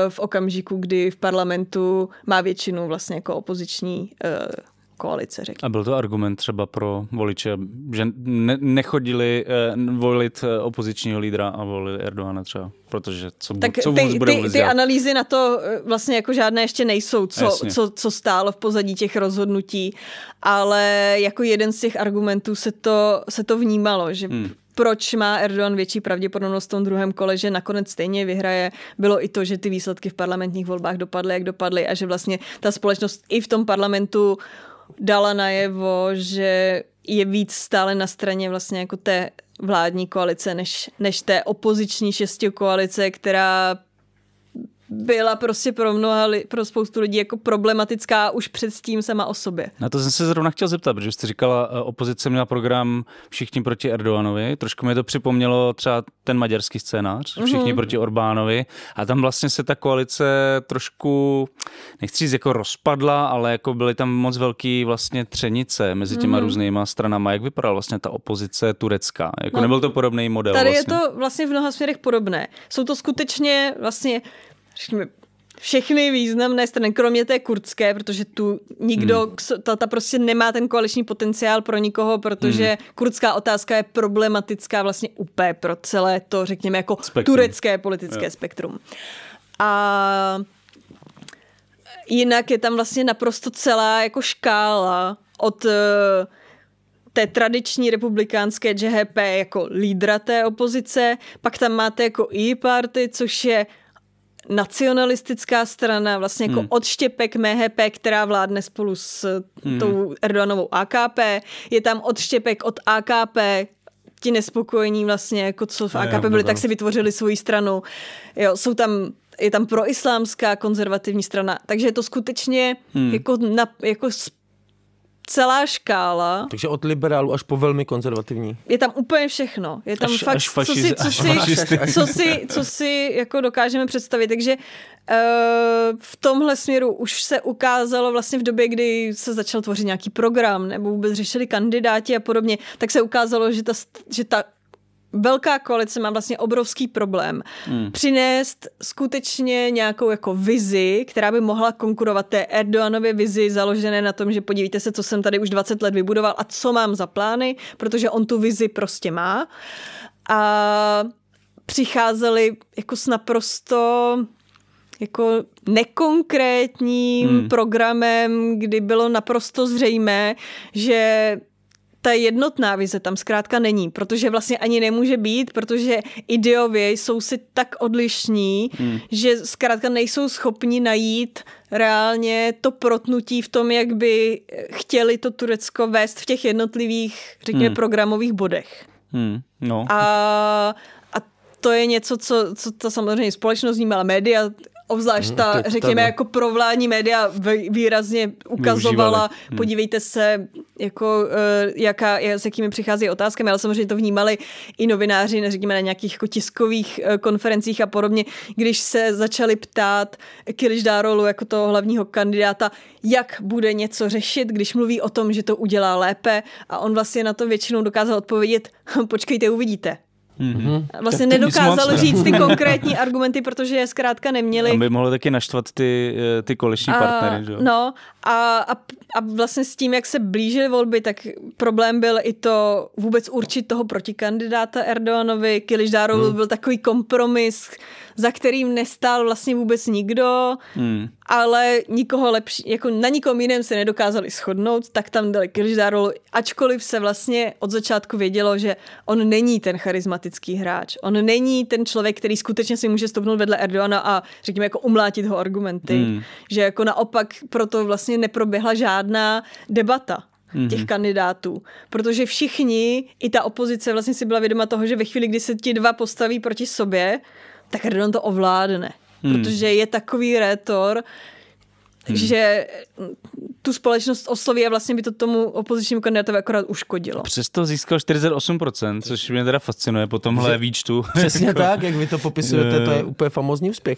v okamžiku, kdy v parlamentu má většinu vlastně jako opoziční eh, koalice, Řekně. A byl to argument třeba pro voliče, že ne, nechodili eh, volit eh, opozičního lídra a volili Erdoána třeba, protože co, tak co ty, bude ty, ty analýzy na to vlastně jako žádné ještě nejsou, co, co, co stálo v pozadí těch rozhodnutí, ale jako jeden z těch argumentů se to, se to vnímalo, že hmm proč má Erdogan větší pravděpodobnost v tom druhém kole, že nakonec stejně vyhraje, bylo i to, že ty výsledky v parlamentních volbách dopadly, jak dopadly a že vlastně ta společnost i v tom parlamentu dala najevo, že je víc stále na straně vlastně jako té vládní koalice než, než té opoziční koalice, která byla prostě pro mnoha, pro spoustu lidí jako problematická už předtím sama o sobě. Na to jsem se zrovna chtěl zeptat, protože jste říkala, eh, opozice měla program Všichni proti Erdoganovi, trošku mi to připomnělo třeba ten maďarský scénář, mhm. Všichni mm-hmm. proti Orbánovi a tam vlastně se ta koalice trošku, nechci říct jako rozpadla, ale jako byly tam moc velký vlastně třenice mezi těma mm-hmm. různýma stranama. Jak vypadala vlastně ta opozice turecká? Jako no, nebyl to podobný model? Tady vlastně? je to vlastně v mnoha směrech podobné. Jsou to skutečně vlastně řekněme, všechny významné strany, kromě té kurdské, protože tu nikdo, hmm. ta, ta prostě nemá ten koaliční potenciál pro nikoho, protože hmm. kurdská otázka je problematická vlastně úplně pro celé to, řekněme, jako spektrum. turecké politické jo. spektrum. A jinak je tam vlastně naprosto celá jako škála od eh, té tradiční republikánské JHP jako lídra té opozice, pak tam máte jako E-party, což je nacionalistická strana, vlastně jako hmm. odštěpek MHP, která vládne spolu s eh, hmm. tou Erdoganovou AKP. Je tam odštěpek od AKP, ti nespokojení vlastně, jako co v AKP byli, tak si vytvořili svoji stranu. Jo, jsou tam, je tam proislámská konzervativní strana, takže je to skutečně hmm. jako, na, jako celá škála. Takže od liberálu až po velmi konzervativní. Je tam úplně všechno. Je tam až, fakt, až fašiz, co, si, co, si, co, si, co si jako dokážeme představit. Takže uh, v tomhle směru už se ukázalo vlastně v době, kdy se začal tvořit nějaký program nebo vůbec řešili kandidáti a podobně, tak se ukázalo, že ta, že ta velká koalice má vlastně obrovský problém hmm. přinést skutečně nějakou jako vizi, která by mohla konkurovat té Erdoanově vizi založené na tom, že podívejte se, co jsem tady už 20 let vybudoval a co mám za plány, protože on tu vizi prostě má. A přicházeli jako s naprosto jako nekonkrétním hmm. programem, kdy bylo naprosto zřejmé, že ta jednotná vize tam zkrátka není, protože vlastně ani nemůže být, protože ideově jsou si tak odlišní, hmm. že zkrátka nejsou schopni najít reálně to protnutí v tom, jak by eh, chtěli to Turecko vést v těch jednotlivých, řekněme, hmm. programových bodech. Hmm. No. A to je něco, co, co ta samozřejmě společnost vnímala, média obzvlášť hmm, ta, řekněme, ta, no. jako provládní média výrazně ukazovala, hmm. podívejte se, jako, eh, jaká, s jakými přichází otázkami, ale samozřejmě to vnímali i novináři, neříkejme na nějakých jako tiskových eh, konferencích a podobně, když se začali ptát dárolu jako toho hlavního kandidáta, jak bude něco řešit, když mluví o tom, že to udělá lépe a on vlastně na to většinou dokázal odpovědět, hm, počkejte, uvidíte. Mm-hmm. Vlastně tak říct ty konkrétní argumenty, protože je zkrátka neměli. by mohlo taky naštvat ty, eh, ty koleční partnery. Že? No a, a, a vlastně s tím, jak se blížily volby, tak problém byl i to vůbec určit toho protikandidáta Erdoanovi. Kiliždárov hmm. byl takový kompromis, za kterým nestál vlastně vůbec nikdo, hmm. ale nikoho lepší, jako na nikom jiném se nedokázali shodnout, tak tam dali Kiliždárov, ačkoliv se vlastně od začátku vědělo, že on není ten charismatický hráč. On není ten člověk, který skutečně si může stopnout vedle Erdoana a řekněme jako umlátit ho argumenty. Hmm. Že jako naopak proto vlastně vlastně neproběhla žádná debata mhm. těch kandidátů, protože všichni, i ta opozice vlastně si byla vědoma toho, že ve chvíli, kdy se ti dva postaví proti sobě, tak Erdogan to ovládne, Mm. protože je takový rétor, hmm. že tu společnost osloví a vlastně by to tomu opozičnímu kandidátovi akorát uškodilo. Přesto získal 48%, což mě teda fascinuje po tomhle že, výčtu. Přesně jako- tak, jak vy to popisujete, to je eh. úplně famozní úspěch.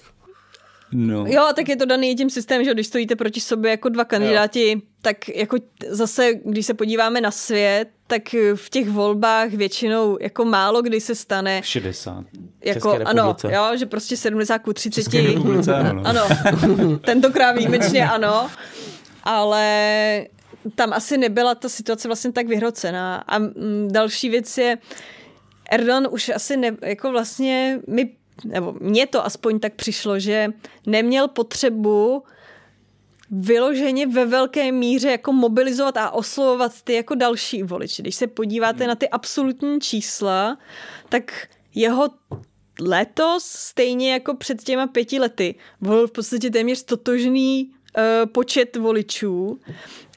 No. Jo, tak je to daný tím systémem, že když stojíte proti sobě jako dva kandidáti, jo. tak jako zase, když se podíváme na svět, tak v těch volbách většinou jako málo kdy se stane. 60. Jako, ano, jo, že prostě 70 ku 30. Republice, ano. ano. Tentokrát výjimečně ano. Ale tam asi nebyla ta situace vlastně tak vyhrocená. A mm, další věc je, Erdogan už asi ne, jako vlastně mi nebo mně to aspoň tak přišlo, že neměl potřebu vyloženě ve velké míře jako mobilizovat a oslovovat ty jako další voliče. Když se podíváte hmm. na ty absolutní čísla, tak jeho letos, stejně jako před těma pěti lety, volil v podstatě téměř totožný uh, počet voličů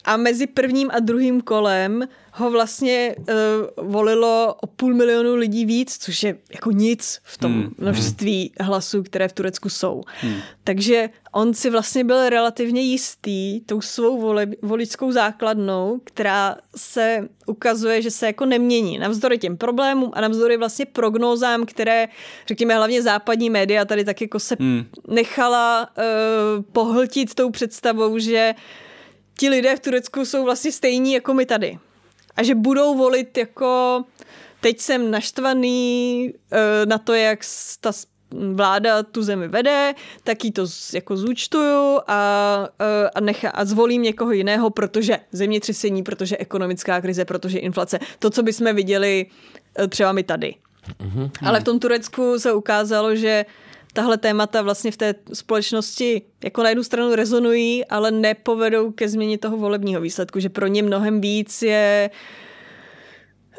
a mezi prvním a druhým kolem ho vlastně uh, volilo o půl milionu lidí víc, což je jako nic v tom hmm, hmm. množství hlasů, které v Turecku jsou. Hmm. Takže on si vlastně byl relativně jistý tou svou voli, voličskou základnou, která se ukazuje, že se jako nemění. Navzdory těm problémům a navzdory vlastně prognózám, které, řekněme, hlavně západní média tady tak jako se hmm. nechala uh, pohltit tou představou, že uh, ti lidé v Turecku jsou vlastně stejní jako my tady. A že budou volit jako teď jsem naštvaný eh, na to, jak ta vláda tu zemi vede, tak jí to jako zúčtuju a, eh, a, nechá, a zvolím někoho jiného, protože zemětřesení, protože ekonomická krize, protože inflace. To, co bychom viděli eh, třeba my tady. Mm-hmm. Ale v tom Turecku se ukázalo, že uh, tahle témata vlastně v té společnosti jako na jednu stranu rezonují, ale nepovedou ke změně toho volebního výsledku, že pro ně mnohem víc je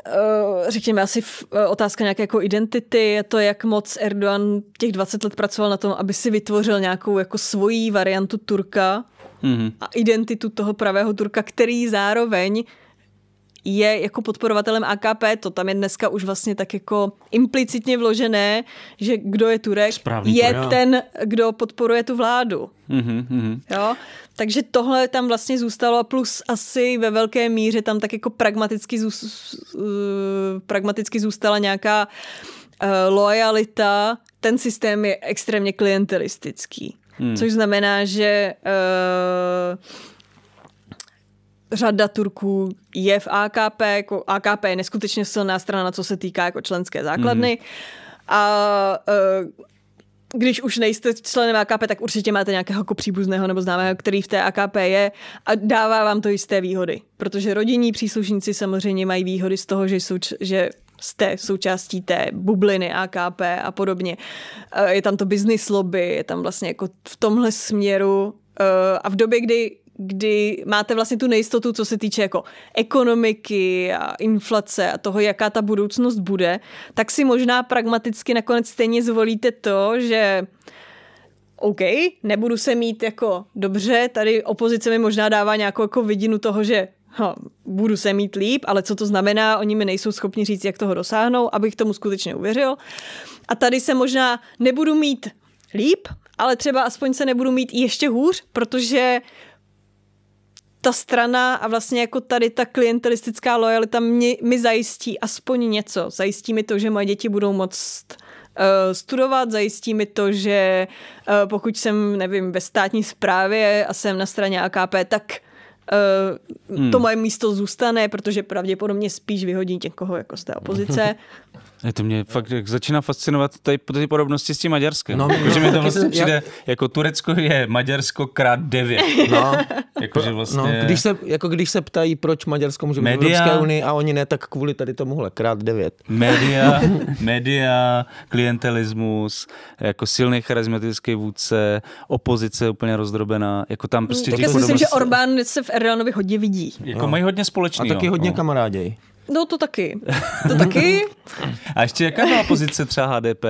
eh, řekněme asi eh, otázka nějaké jako identity, je to, jak moc Erdogan těch 20 let pracoval na tom, aby si vytvořil nějakou jako svoji variantu Turka mm-hmm. a identitu toho pravého Turka, který zároveň je jako podporovatelem AKP, to tam je dneska už vlastně tak jako implicitně vložené, že kdo je Turek, Správný je to, ten, kdo podporuje tu vládu. Mm-hmm, Jo? Takže tohle tam vlastně zůstalo a plus asi ve velké míře tam tak jako pragmaticky, zů, uh, pragmaticky zůstala nějaká uh, lojalita. Ten systém je extrémně klientelistický, mm. což znamená, že uh, řada Turků je v AKP, jako AKP je neskutečně silná strana, co se týká jako členské základny. Mm-hmm. A e, když už nejste členem AKP, tak určitě máte nějakého jako příbuzného nebo známého, který v té AKP je a dává vám to jisté výhody. Protože rodinní příslušníci samozřejmě mají výhody z toho, že, jsou, že jste součástí té bubliny AKP a podobně. E, je tam to business lobby, je tam vlastně jako v tomhle směru e, a v době, kdy kdy máte vlastně tu nejistotu, co se týče jako ekonomiky a inflace a toho, jaká ta budoucnost bude, tak si možná pragmaticky nakonec stejně zvolíte to, že OK, nebudu se mít jako dobře, tady opozice mi možná dává nějakou jako vidinu toho, že ha, budu se mít líp, ale co to znamená, oni mi nejsou schopni říct, jak toho dosáhnou, abych tomu skutečně uvěřil. A tady se možná nebudu mít líp, ale třeba aspoň se nebudu mít ještě hůř, protože ta strana a vlastně jako tady ta klientelistická lojalita mi, mi zajistí aspoň něco. Zajistí mi to, že moje děti budou moct eh, studovat, zajistí mi to, že eh, pokud jsem, nevím, ve státní správě a jsem na straně AKP, tak Eh, hmm. to moje místo zůstane, protože pravděpodobně spíš vyhodí někoho jako z té opozice. Je to mě fakt jak začíná fascinovat tady ty podobnosti s tím Maďarskem. No, jako, že mi to no, vlastně já... přijde, jako Turecko je Maďarsko krát devět. No. Jako, že no. vlastně... no, když, se, jako když se ptají, proč Maďarsko může být media, v Evropské unii a oni ne, tak kvůli tady tomuhle krát devět. Media, media, klientelismus, jako silný charizmatický vůdce, opozice úplně rozdrobená, jako tam prostě... Tak já si myslím, že prostě- Orbán se v Reanovi hodně vidí. Jako no. mají hodně společného. A taky hodně no. kamaráděj. No to taky. To taky. A ještě jaká byla pozice třeba HDP uh,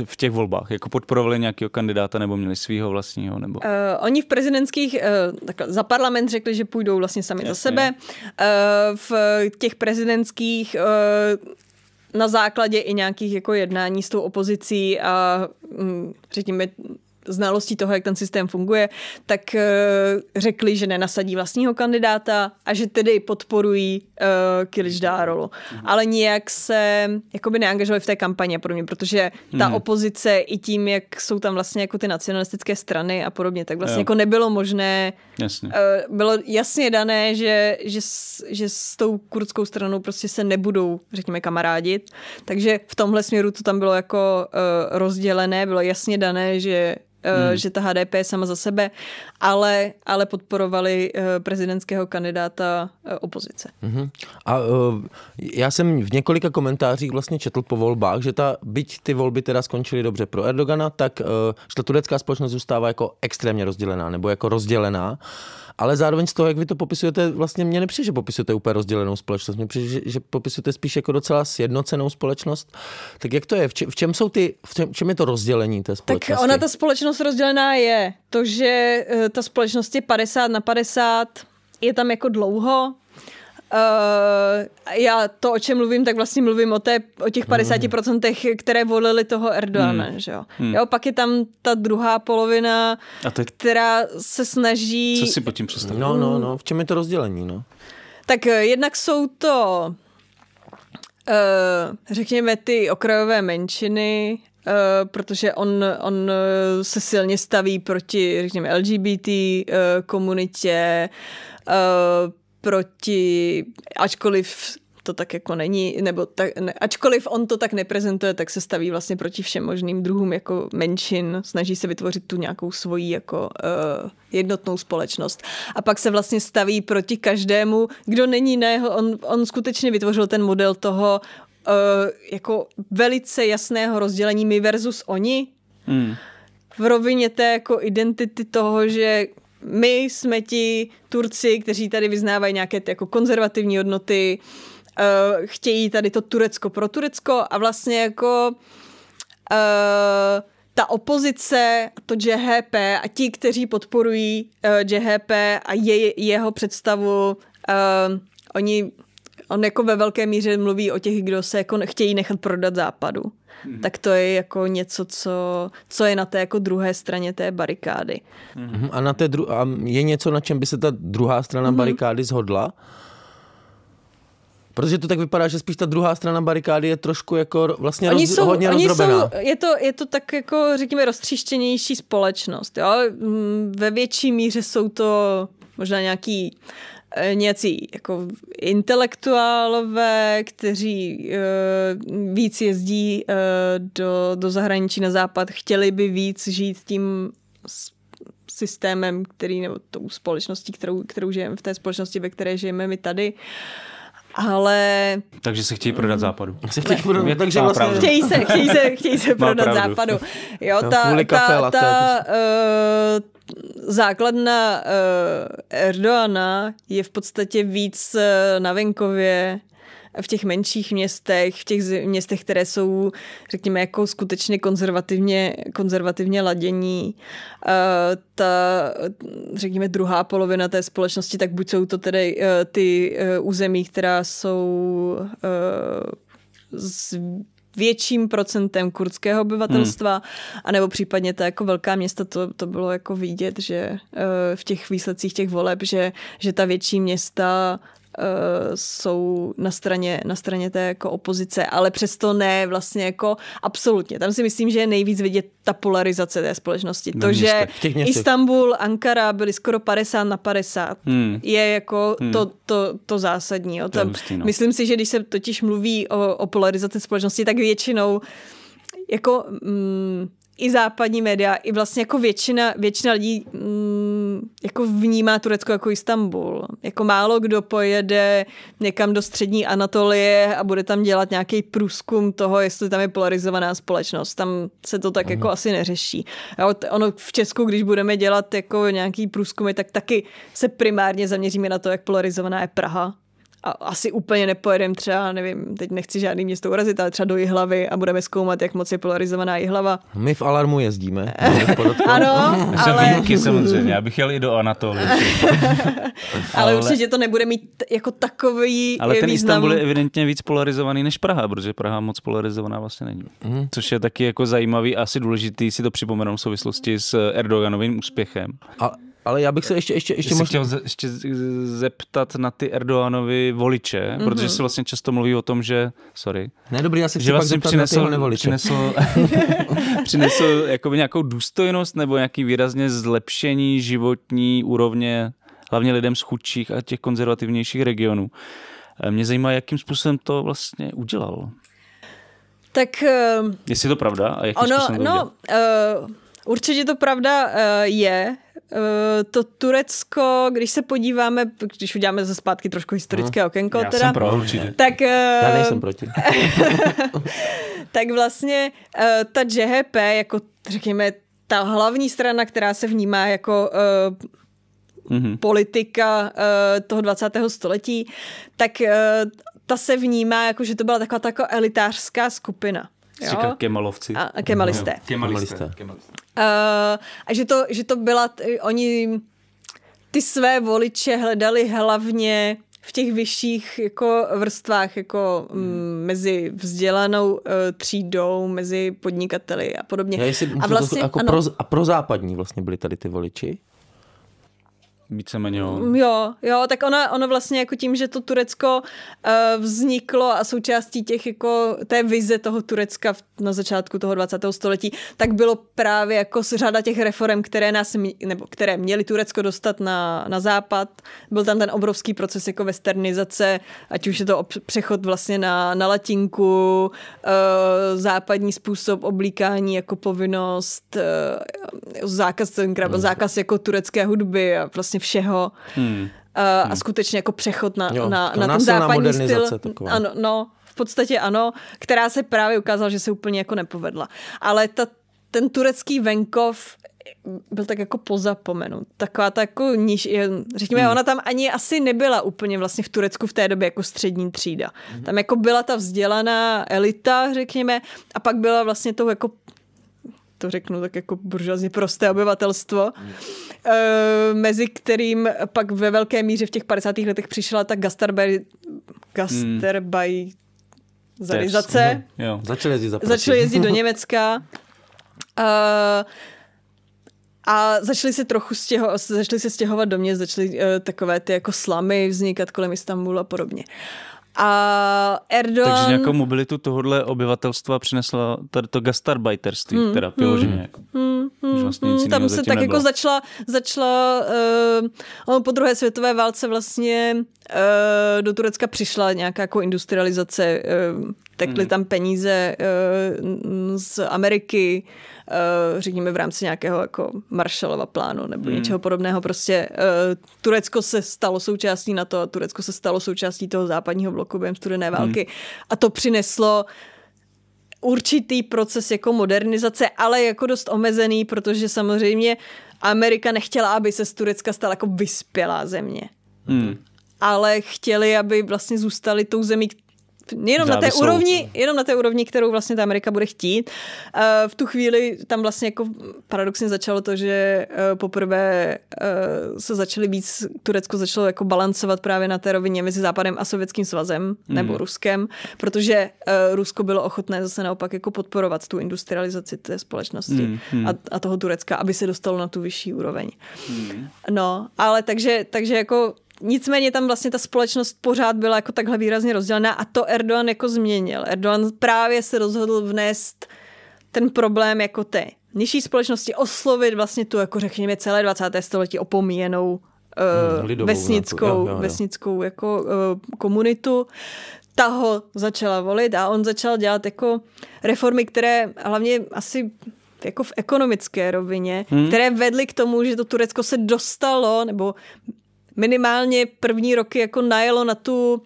eh, v těch volbách? Jako podporovali nějakého kandidáta nebo měli svého vlastního? Nebo? Uh, oni v prezidentských, uh, tak za parlament řekli, že půjdou vlastně sami Jasně. za sebe. Uh, v těch prezidentských uh, na základě i nějakých jako jednání s tou opozicí a mm, řekněme znalostí toho, jak ten systém funguje, tak eh, řekli, že nenasadí vlastního kandidáta a že tedy podporují uh, eh, Dárolu. Mm-hmm. Ale nijak se jakoby neangažovali v té kampaně pro mě, protože ta mm-hmm. opozice i tím, jak jsou tam vlastně jako ty nacionalistické strany a podobně, tak vlastně jo. jako nebylo možné, jasně. Uh, bylo jasně dané, že, že, s, že s tou kurdskou stranou prostě se nebudou, řekněme, kamarádit. Takže v tomhle směru to tam bylo jako uh, rozdělené, bylo jasně dané, že Eh, hmm. že ta HDP je sama za sebe, ale, ale podporovali eh, prezidentského kandidáta eh, opozice. Hmm. A já jsem v několika komentářích vlastně četl po volbách, že ta, byť ty volby teda skončily dobře pro Erdogana, tak že ta turecká společnost zůstává jako extrémně rozdělená, nebo jako rozdělená. Uh, ale zároveň z toho, jak vy to popisujete, vlastně mě nepřijde, že popisujete úplně rozdělenou společnost. Mně přijde, že, že popisujete spíš jako docela sjednocenou společnost. Tak jak to je? V, če, v čem jsou ty, v čem, v čem je to rozdělení té společnosti? Tak ona ta společnost rozdělená je. To, že eh, ta společnost je 50 na 50, je tam jako dlouho, Uh, já to, o čem mluvím, tak vlastně mluvím o, té, o těch 50%, které volili toho Erdoána, hmm. že jo? Hmm. jo. Pak je tam ta druhá polovina, A teď... která se snaží... Co si pod tím představit? No, no, no. V čem je to rozdělení, no? Tak uh, jednak jsou to, uh, řekněme, ty okrajové menšiny, Uh, protože on, on se silně staví proti, řekněme, LGBT uh, komunitě, proti, ačkoliv to tak jako není, nebo tak, ne, ačkoliv on to tak neprezentuje, tak se staví vlastně proti všem možným druhům jako menšin, snaží se vytvořit tu nějakou svoji jako uh, jednotnou společnost. A pak se vlastně staví proti každému, kdo není na jeho, on, on skutečně vytvořil ten model toho uh, jako velice jasného rozdělení my versus oni. Hmm. V rovině té jako identity toho, že my jsme ti Turci, kteří tady vyznávají nějaké ty jako konzervativní hodnoty, uh, chtějí tady to Turecko pro Turecko a vlastně jako uh, ta opozice, to JHP a ti, kteří podporují uh, a je, jeho představu, uh, oni on jako ve velké míře mluví o těch, kdo se jako chtějí nechat prodat západu. Mm-hmm. Tak to je jako něco, co, co je na té jako druhé straně té barikády. Mm-hmm. A, na té dru- a je něco, na čem by se ta druhá strana mm-hmm. barikády zhodla? Protože to tak vypadá, že spíš ta druhá strana barikády je trošku jako vlastně oni roz, jsou, hodně oni rozdrobená. Jsou, je, to, je to tak jako řekněme roztříštěnější společnost. Jo? Mm, ve větší míře jsou to možná nějaký Eh, nějací jako intelektuálové, kteří uh, víc jezdí uh, do, do zahraničí na západ, chtěli by víc žít tím systémem, který, nebo tou společností, kterou, kterou žijeme v té společnosti, ve které žijeme my tady. Uh, ale... Takže se chtějí prodat západu. Mm. Se chtějí prodat, ne, takže vlastně... Pravdu. Chtějí se, chtějí se, chtějí se prodat pravdu. západu. Jo, no, ta, ta, ta, ta uh, eh, základna uh, Erdoana je v podstatě víc uh, na venkově v těch menších městech, v těch městech, které jsou, řekněme, jako skutečně konzervativně, konzervativně ladění. Eh, ta, řekněme, druhá polovina té společnosti, tak buď jsou to tedy eh, ty eh, území, která jsou z větším procentem kurdského obyvatelstva, hmm. anebo případně ta jako velká města, to, to bylo jako vidět, že v těch výsledcích těch voleb, že, že ta větší města Eh, jsou na straně, na straně té jako opozice, ale přesto ne vlastně jako absolutně. Tam si myslím, že je nejvíc vidět ta polarizace té společnosti. Na to, městech, že Istanbul, Ankara byly skoro 50 na 50, hmm. je jako hmm. to, to, to zásadní. Jo. Tam, to hustý, no. Myslím si, že když se totiž mluví o, o polarizaci společnosti, tak většinou jako... Mm, i západní média, i vlastně jako většina, většina lidí mm, jako vnímá Turecko jako Istanbul. Jako málo kdo pojede někam do střední Anatolie a bude tam dělat nějaký průzkum toho, jestli tam je polarizovaná společnost. Tam se to tak mm. jako mhm. asi neřeší. A ono v Česku, když budeme dělat jako nějaký průzkumy, tak taky se primárně zaměříme na to, jak polarizovaná je Praha a asi úplně nepojedeme třeba, nevím, teď nechci žádný město urazit, ale třeba do Jihlavy a budeme zkoumat, jak moc je polarizovaná Jihlava. My v Alarmu jezdíme. ano, ale... Výjimky samozřejmě, já bych jel i do Anatolie. ale, ale určitě to nebude mít jako takový Ale ten význam. Istanbul je evidentně víc polarizovaný než Praha, protože Praha moc polarizovaná vlastně není. Mm. Což je taky jako zajímavý a asi důležitý si to připomenout v souvislosti s Erdoganovým úspěchem. A ale já bych se ještě... ještě, ještě možná... chtěl ze, ještě zeptat na ty Erdoánovi voliče, mm-hmm. protože se vlastně často mluví o tom, že... Sorry. Ne, dobrý, já si že vlastně přinesl, na přinesl, přinesl jakoby nějakou důstojnost nebo nějaký výrazně zlepšení životní úrovně hlavně lidem z chudších a těch konzervativnějších regionů. Eh, mě zajímá, jakým způsobem to vlastně udělal. Tak... Eh, Jestli je to pravda a jakým ono, způsobem to no, udělal? Uh Určitě to pravda eh, je. Eh, to Turecko, když se podíváme, když uděláme ze zpátky trošku historické no, okénko, Já teda, jsem pro, určitě. Tak, eh, Já nejsem proti. tak vlastně ta JHP, jako řekněme, ta hlavní strana, která se vnímá jako mm-hmm. politika toho 20. století, tak ta se vnímá jako, že to byla taková taková elitářská skupina. Říká kemalovci. A, kemalisté. No, kemalisté. kemalisté. Uh, eh, a že to, že to byla, t, oni ty své voliče hledali hlavně v těch vyšších jako vrstvách, jako mm, hmm. mezi vzdělanou uh, třídou, mezi podnikateli a podobně. Já a, vlastně, to, jako pro, a pro západní vlastně byli tady ty voliči? víceméně jo. Mm, jo, jo, tak ono, ono vlastně jako tím, že to Turecko uh, vzniklo a součástí těch jako té vize toho Turecka v, na začátku toho 20. století, tak bylo právě jako řada těch reform, které nás, nebo které měly Turecko dostat na, na západ. Byl tam ten obrovský proces jako westernizace, ať už je to přechod vlastně na, na latinku, uh, západní způsob oblíkání jako povinnost, uh, zákaz, mm. zákaz jako turecké hudby a vlastně vlastně všeho. Hmm. A, a hmm. skutečně jako přechod na, jo, na, na ten západní styl. Taková. Ano, no, v podstatě ano, která se právě ukázala, že se úplně jako nepovedla. Ale ta, ten turecký venkov byl tak jako pozapomenut. Taková ta jako niž, řekněme, hmm. ona tam ani asi nebyla úplně vlastně v Turecku v té době jako střední třída. Hmm. Tam jako byla ta vzdělaná elita, řekněme, a pak byla vlastně tou jako to řeknu tak jako buržazně prosté obyvatelstvo. Hmm Eh, mezi kterým pak ve velké míře v těch 50. letech přišla ta gastarbej... gastarbej... Zalizace. Mm. Začali jezdit, Začali jezdit do Německa. Uh, a začali se trochu stěho, začali se stěhovat do mě, začaly uh, takové ty jako slamy vznikat kolem Istanbulu a podobně. Uh, a Erdogan... Takže nějakou mobilitu tohohle obyvatelstva přinesla tady to gastarbeiterství, hmm, teda vyloženě. Hmm, jako. hmm, hmm, vlastně hmm, tam se tak jako nebylo. jako začala, začala uh, po druhé světové válce vlastně uh, do Turecka přišla nějaká jako industrializace, uh, tekly hmm. tam peníze uh, z Ameriky, uh, Eh, řekněme v rámci nějakého jako Marshallova plánu nebo mm. něčeho podobného. Prostě eh, Turecko se stalo součástí na to a Turecko se stalo součástí toho západního bloku během studené hmm. války. mm. A to přineslo určitý proces jako modernizace, ale jako dost omezený, protože samozřejmě Amerika nechtěla, aby se z Turecka stala jako vyspělá země. Hmm. Ale chtěli, aby vlastně zůstali tou zemí, jenom na té úrovni, jenom na té úrovni, kterou vlastně ta Amerika bude chtít. Eh, v tu chvíli tam vlastně jako paradoxně začalo to, že eh, poprvé eh, se začaly víc, Turecko začalo jako balancovat právě na té rovině mezi Západem a Sovětským svazem mm. nebo Ruskem, protože Rusko bylo ochotné zase naopak jako podporovat tu industrializaci té společnosti hmm, hmm. A, a toho Turecka, aby se dostalo na tu vyšší úroveň. Hmm. No, ale takže, takže jako Nicméně tam vlastně ta společnost pořád byla jako takhle výrazně rozdělená a to Erdogan jako změnil. Erdogan právě se rozhodl vnést ten problém jako té nižší společnosti oslovit vlastně tu, jako řekněme, celé 20. století opomíjenou uh, vesnickou, jo, jo, jo. vesnickou jako uh, komunitu. Ta ho začala volit a on začal dělat jako reformy, které hlavně asi jako v ekonomické rovině, hmm. které vedly k tomu, že to Turecko se dostalo, nebo minimálně první roky jako najelo na tu uh,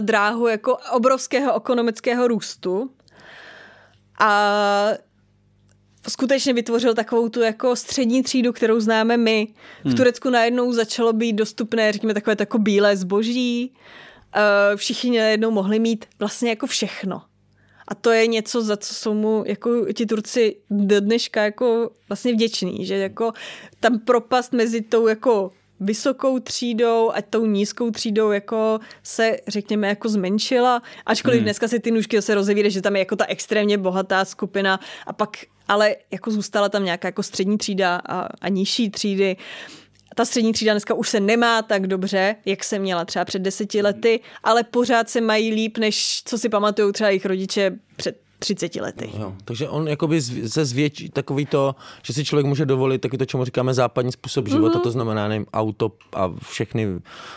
dráhu jako obrovského ekonomického růstu a skutečně vytvořil takovou tu jako střední třídu, kterou známe my. V hmm. Turecku najednou začalo být dostupné, řekněme, takové jako bílé zboží. Eh, všichni najednou mohli mít vlastně jako všechno. A to je něco, za co jsou mu jako ti Turci do dneška jako vlastně vděční, že jako tam propast mezi tou jako vysokou třídou a tou nízkou třídou jako se, řekněme, jako zmenšila, ačkoliv hmm. dneska si ty nůžky se rozevíde, že tam je jako ta extrémně bohatá skupina a pak ale jako zůstala tam nějaká jako střední třída a, a nižší třídy. Ta střední třída dneska už se nemá tak dobře, jak se měla třeba před deseti lety, hmm. ale pořád se mají líp, než co si pamatují třeba jejich rodiče před 30 lety. Jo, takže on jakoby se zvětší takový to, že si člověk může dovolit taky to, čemu říkáme západní způsob mhm. života, mm-hmm. to znamená nevím, auto a všechny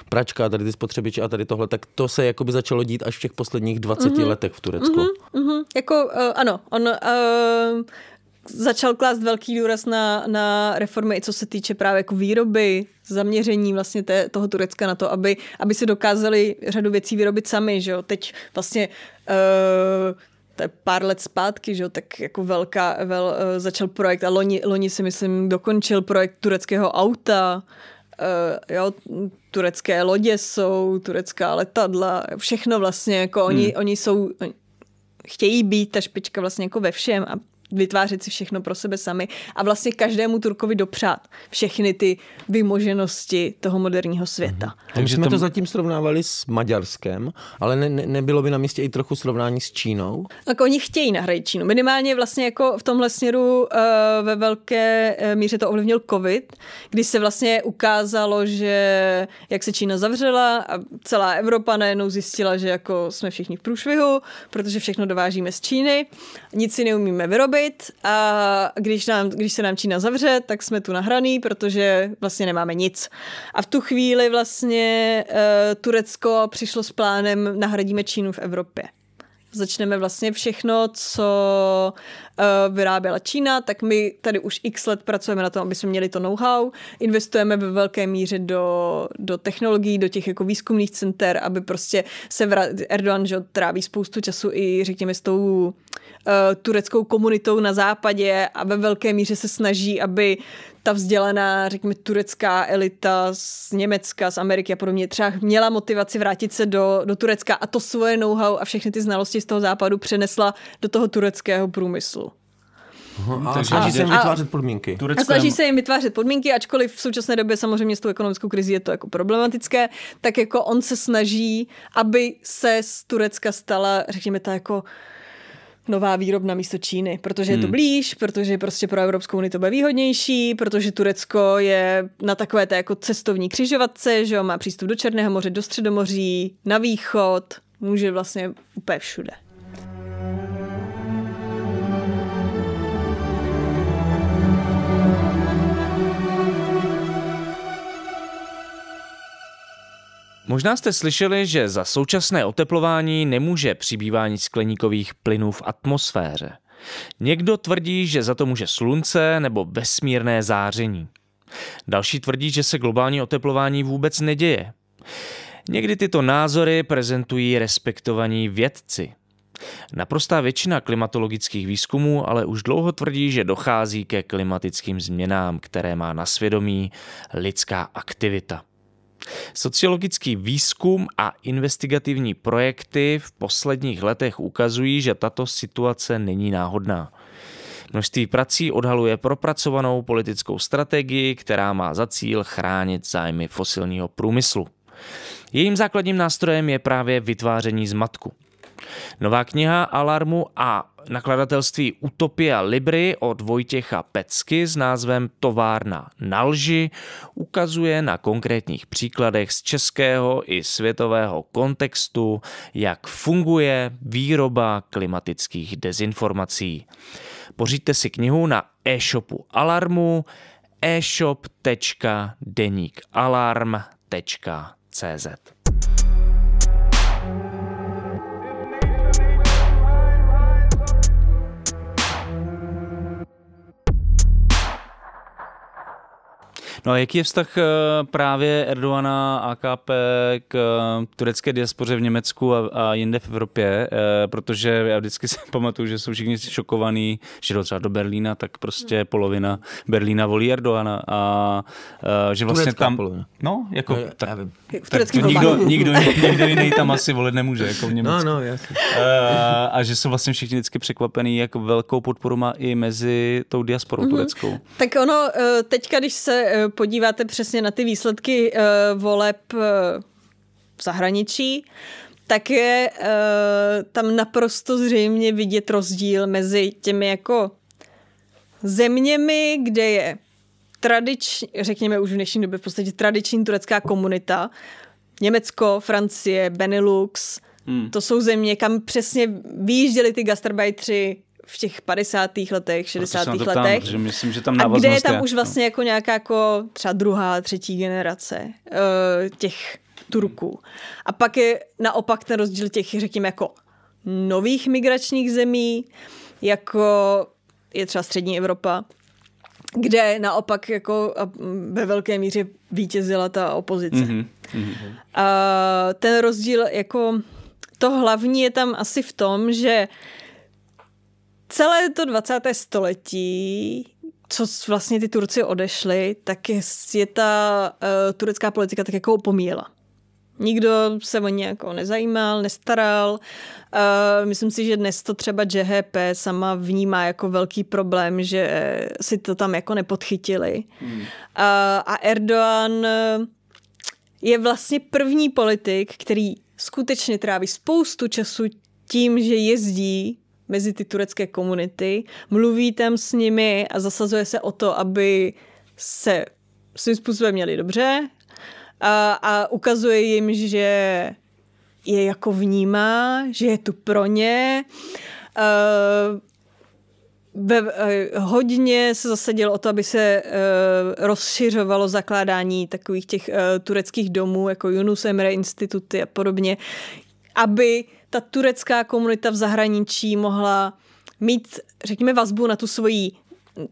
pračka tady ty spotřebiče a tady tohle, tak to se jakoby začalo dít až v těch posledních 20 mm-hmm. letech v Turecku. Mm-hmm. Mm-hmm. Jako uh, ano, on uh, začal klást velký důraz na, na reformy, i co se týče právě jako výroby, zaměření vlastně té, toho Turecka na to, aby, aby se dokázali řadu věcí vyrobit sami. Že jo? Teď vlastně uh, pár let zpátky, že jo, tak jako velká, vel, eh, začal projekt a loni, loni si myslím dokončil projekt tureckého auta, uh, jo, turecké lodě jsou, turecká letadla, všechno vlastně, jako oni, hmm. oni jsou, chtějí být ta špička vlastně jako ve všem a vytvářet si všechno pro sebe sami a vlastně každému Turkovi dopřát všechny ty vymoženosti toho moderního světa. Mm-hmm. Takže jsme tam... to zatím srovnávali s Maďarskem, ale ne, ne, nebylo by na místě i trochu srovnání s Čínou? Tak oni chtějí nahradit Čínu. Minimálně vlastně jako v tomhle směru uh, ve velké eh, míře to ovlivnil COVID, kdy se vlastně ukázalo, že jak se Čína zavřela a celá Evropa najednou zjistila, že jako jsme všichni v průšvihu, protože všechno dovážíme z Číny, nic si neumíme vyrobit, COVID a když, nám, když se nám Čína zavře, tak jsme tu nahraný, protože vlastně nemáme nic. A v tu chvíli vlastně uh, Turecko přišlo s plánem nahradíme Čínu v Evropě začneme vlastně všechno, co eh, vyráběla Čína, tak my tady už x let pracujeme na tom, aby jsme měli to know-how, investujeme ve velké míře do, do technologií, do těch jako výzkumných center, aby prostě se vrát, Erdogan že tráví spoustu času i řekněme s tou Eh, tureckou komunitou na západě a ve velké míře se snaží, aby ta vzdělaná, řekněme, turecká elita z Německa, z Ameriky a podobně, třeba měla motivaci vrátit se do, do Turecka a to svoje know-how a všechny ty znalosti z toho západu přenesla do toho tureckého průmyslu. Aha, hmm, a, Takže snaží se jim vytvářet podmínky. a snaží se jim vytvářet podmínky, ačkoliv v současné době samozřejmě s tou ekonomickou krizi je to jako problematické, tak jako on se snaží, aby se z Turecka stala, řekněme, ta jako uh, nová výrobna místo Číny, protože hmm. je to hmm. blíž, protože prostě pro Evropskou unii to bude výhodnější, protože Turecko je na takové té jako cestovní křižovatce, že má přístup do Černého moře, do Středomoří, na východ, může vlastně úplně všude. Možná jste slyšeli, že za současné oteplování nemůže přibývání skleníkových plynů v atmosféře. Někdo tvrdí, že za to může slunce nebo vesmírné záření. Další tvrdí, že se globální oteplování vůbec neděje. Někdy tyto názory prezentují respektovaní vědci. Naprostá většina klimatologických výzkumů ale už dlouho tvrdí, že dochází ke klimatickým změnám, které má na svědomí lidská aktivita. Sociologický výzkum a investigativní projekty v posledních letech ukazují, že tato situace není náhodná. Množství prací odhaluje propracovanou politickou strategii, která má za cíl chránit zájmy fosilního průmyslu. Jejím základním nástrojem je právě vytváření zmatku. Nová kniha Alarmu a nakladatelství Utopia Libry od Vojtěcha Pecky s názvem Továrna na lži ukazuje na konkrétních příkladech z českého i světového kontextu, jak funguje výroba klimatických dezinformací. Poříďte si knihu na e-shopu Alarmu e shopdenikalarmcz No a jaký je vztah eh, právě Erdoana AKP k eh, turecké diaspoře v Německu a, jinde v Evropě? Eh, protože já vždycky si pamatuju, že jsou všichni šokovaní, že do třeba do Berlína, tak prostě hmm. polovina Berlína volí Erdoana a že vlastně Turecká tam... Polovina. No, jako... tak, já vím. tak nikdo, nikdo, nikdo jiný tam asi volit nemůže, jako v no, Německu. No, no, jasně. A, a že jsou vlastně všichni vždycky překvapení, jak velkou podporu má i mezi tou diasporou mm-hmm. tureckou. Tak ono, teďka, když se podíváte přesně na ty výsledky uh, voleb uh, v zahraničí, tak je uh, tam naprosto zřejmě vidět rozdíl mezi těmi jako zeměmi, kde je tradiční, řekněme už v dnešní době v podstatě tradiční turecká komunita, Německo, Francie, Benelux, hmm. to jsou země, kam přesně vyjížděli ty gastarbeitři v těch 50. letech, 60. Proto se letech. Tam, že myslím, že tam a kde je tam je. už vlastně jako nějaká jako třeba druhá, třetí generace uh, těch Turků. A pak je naopak ten rozdíl těch, řekněme, jako nových migračních zemí, jako je třeba střední Evropa, kde naopak jako mm, ve velké míře vítězila ta opozice. Mm-hmm. Mhm. A eh, ten rozdíl jako to hlavní je tam asi v tom, že uh, celé to 20. století, co vlastně ty Turci odešli, tak je, je ta uh, turecká politika tak jako opomíjela. Nikdo se o ně jako nezajímal, nestaral. Uh, myslím si, že dnes to třeba JHP sama vnímá jako velký problém, že eh, si to tam jako nepodchytili. Hmm. Uh, a Erdogan je vlastně první politik, který skutečně tráví spoustu času tím, že jezdí mezi ty turecké komunity, mluví tam s nimi a zasazuje se o to, aby se svým způsobem měli dobře a, a ukazuje jim, že je jako vnímá, že je tu pro ně. Uh, ve, uh, hodně se zasadil o to, aby se uh, rozšiřovalo zakládání takových těch uh, tureckých domů, jako Yunus Emre instituty a podobně, aby ta turecká komunita v zahraničí mohla mít, řekněme, vazbu na tu svoji